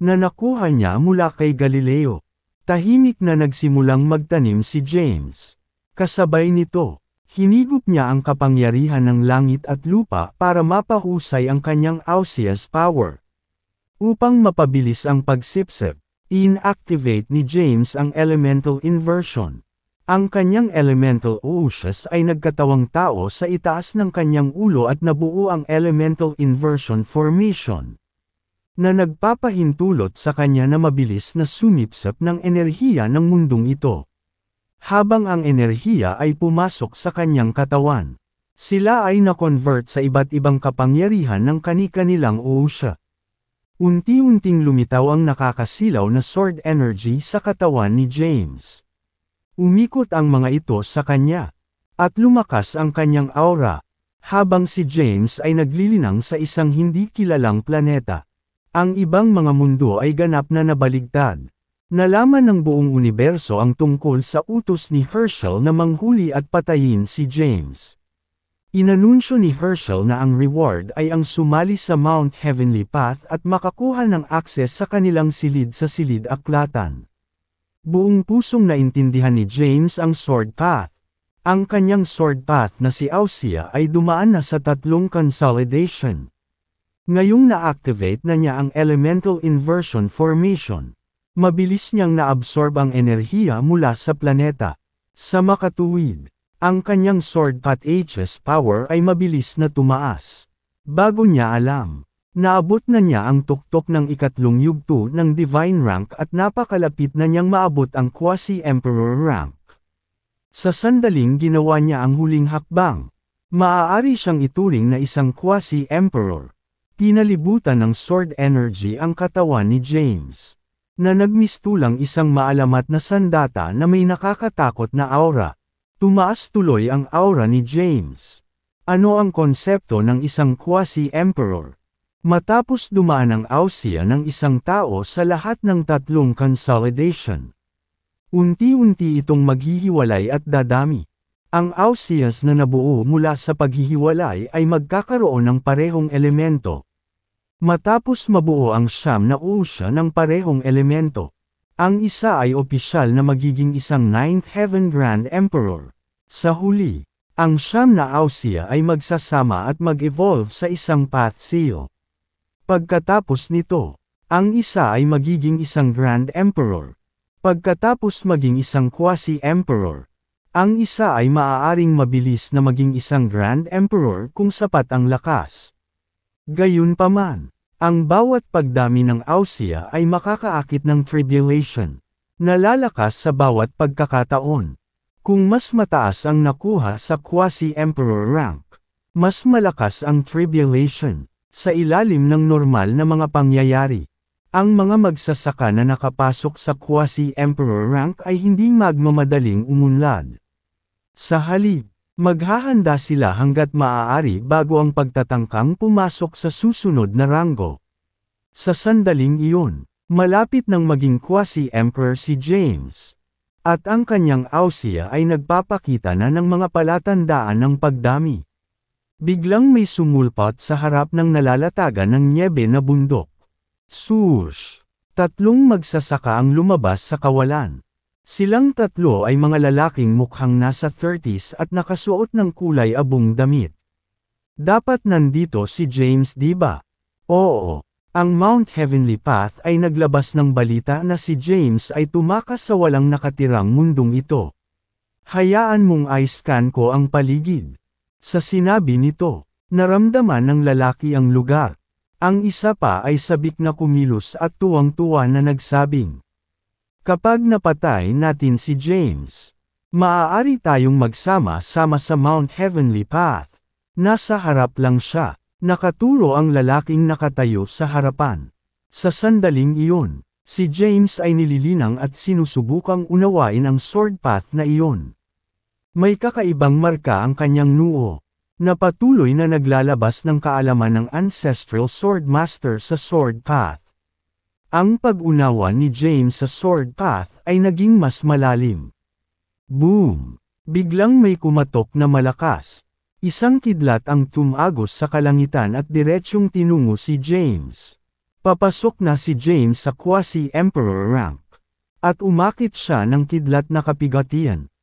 na nakuha niya mula kay Galileo. Tahimik na nagsimulang magtanim si James. Kasabay nito, Hinigop niya ang kapangyarihan ng langit at lupa para mapahusay ang kanyang Ausias power. Upang mapabilis ang pagsipsip, inactivate ni James ang elemental inversion. Ang kanyang elemental Ausias ay nagkatawang tao sa itaas ng kanyang ulo at nabuo ang elemental inversion formation na nagpapahintulot sa kanya na mabilis na sumipsap ng enerhiya ng mundong ito habang ang enerhiya ay pumasok sa kanyang katawan. Sila ay na-convert sa iba't ibang kapangyarihan ng kani-kanilang uusya. Unti-unting lumitaw ang nakakasilaw na sword energy sa katawan ni James. Umikot ang mga ito sa kanya, at lumakas ang kanyang aura, habang si James ay naglilinang sa isang hindi kilalang planeta. Ang ibang mga mundo ay ganap na nabaligtad. Nalaman ng buong universo ang tungkol sa utos ni Herschel na manghuli at patayin si James. Inanunsyo ni Herschel na ang reward ay ang sumali sa Mount Heavenly Path at makakuha ng akses sa kanilang silid sa silid aklatan. Buong pusong naintindihan ni James ang Sword Path. Ang kanyang sword path na si Ausia ay dumaan na sa tatlong consolidation. Ngayong na-activate na niya ang elemental inversion formation, Mabilis niyang naabsorb ang enerhiya mula sa planeta. Sa makatuwid, ang kanyang sword path H's power ay mabilis na tumaas. Bago niya alam, naabot na niya ang tuktok ng ikatlong yugto ng divine rank at napakalapit na niyang maabot ang quasi-emperor rank. Sa sandaling ginawa niya ang huling hakbang, maaari siyang ituring na isang quasi-emperor. Pinalibutan ng sword energy ang katawan ni James na nagmistulang isang maalamat na sandata na may nakakatakot na aura. Tumaas tuloy ang aura ni James. Ano ang konsepto ng isang quasi-emperor? Matapos dumaan ang ausia ng isang tao sa lahat ng tatlong consolidation. Unti-unti itong maghihiwalay at dadami. Ang ausias na nabuo mula sa paghihiwalay ay magkakaroon ng parehong elemento, Matapos mabuo ang siyam na uusya ng parehong elemento, ang isa ay opisyal na magiging isang Ninth Heaven Grand Emperor. Sa huli, ang siyam na ausya ay magsasama at mag-evolve sa isang path seal. Pagkatapos nito, ang isa ay magiging isang Grand Emperor. Pagkatapos maging isang quasi-emperor, ang isa ay maaaring mabilis na maging isang Grand Emperor kung sapat ang lakas. Gayunpaman, ang bawat pagdami ng ausya ay makakaakit ng tribulation, nalalakas sa bawat pagkakataon. Kung mas mataas ang nakuha sa quasi-emperor rank, mas malakas ang tribulation, sa ilalim ng normal na mga pangyayari. Ang mga magsasaka na nakapasok sa quasi-emperor rank ay hindi magmamadaling umunlad. Sa halip, Maghahanda sila hanggat maaari bago ang pagtatangkang pumasok sa susunod na ranggo. Sa sandaling iyon, malapit nang maging quasi-emperor si James. At ang kanyang ausia ay nagpapakita na ng mga palatandaan ng pagdami. Biglang may sumulpot sa harap ng nalalatagan ng nyebe na bundok. Sush! Tatlong magsasaka ang lumabas sa kawalan. Silang tatlo ay mga lalaking mukhang nasa 30s at nakasuot ng kulay abong damit. Dapat nandito si James di ba? Oo. Ang Mount Heavenly Path ay naglabas ng balita na si James ay tumakas sa walang nakatirang mundong ito. Hayaan mong i-scan ko ang paligid. Sa sinabi nito, naramdaman ng lalaki ang lugar. Ang isa pa ay sabik na kumilos at tuwang-tuwa na nagsabing, Kapag napatay natin si James, maaari tayong magsama-sama sa Mount Heavenly Path. Nasa harap lang siya, nakaturo ang lalaking nakatayo sa harapan. Sa sandaling iyon, si James ay nililinang at sinusubukang unawain ang sword path na iyon. May kakaibang marka ang kanyang nuo, na patuloy na naglalabas ng kaalaman ng ancestral sword master sa sword path. Ang pag-unawa ni James sa sword path ay naging mas malalim. Boom! Biglang may kumatok na malakas. Isang kidlat ang tumagos sa kalangitan at diretsyong tinungo si James. Papasok na si James sa quasi-emperor rank. At umakit siya ng kidlat na kapigatian.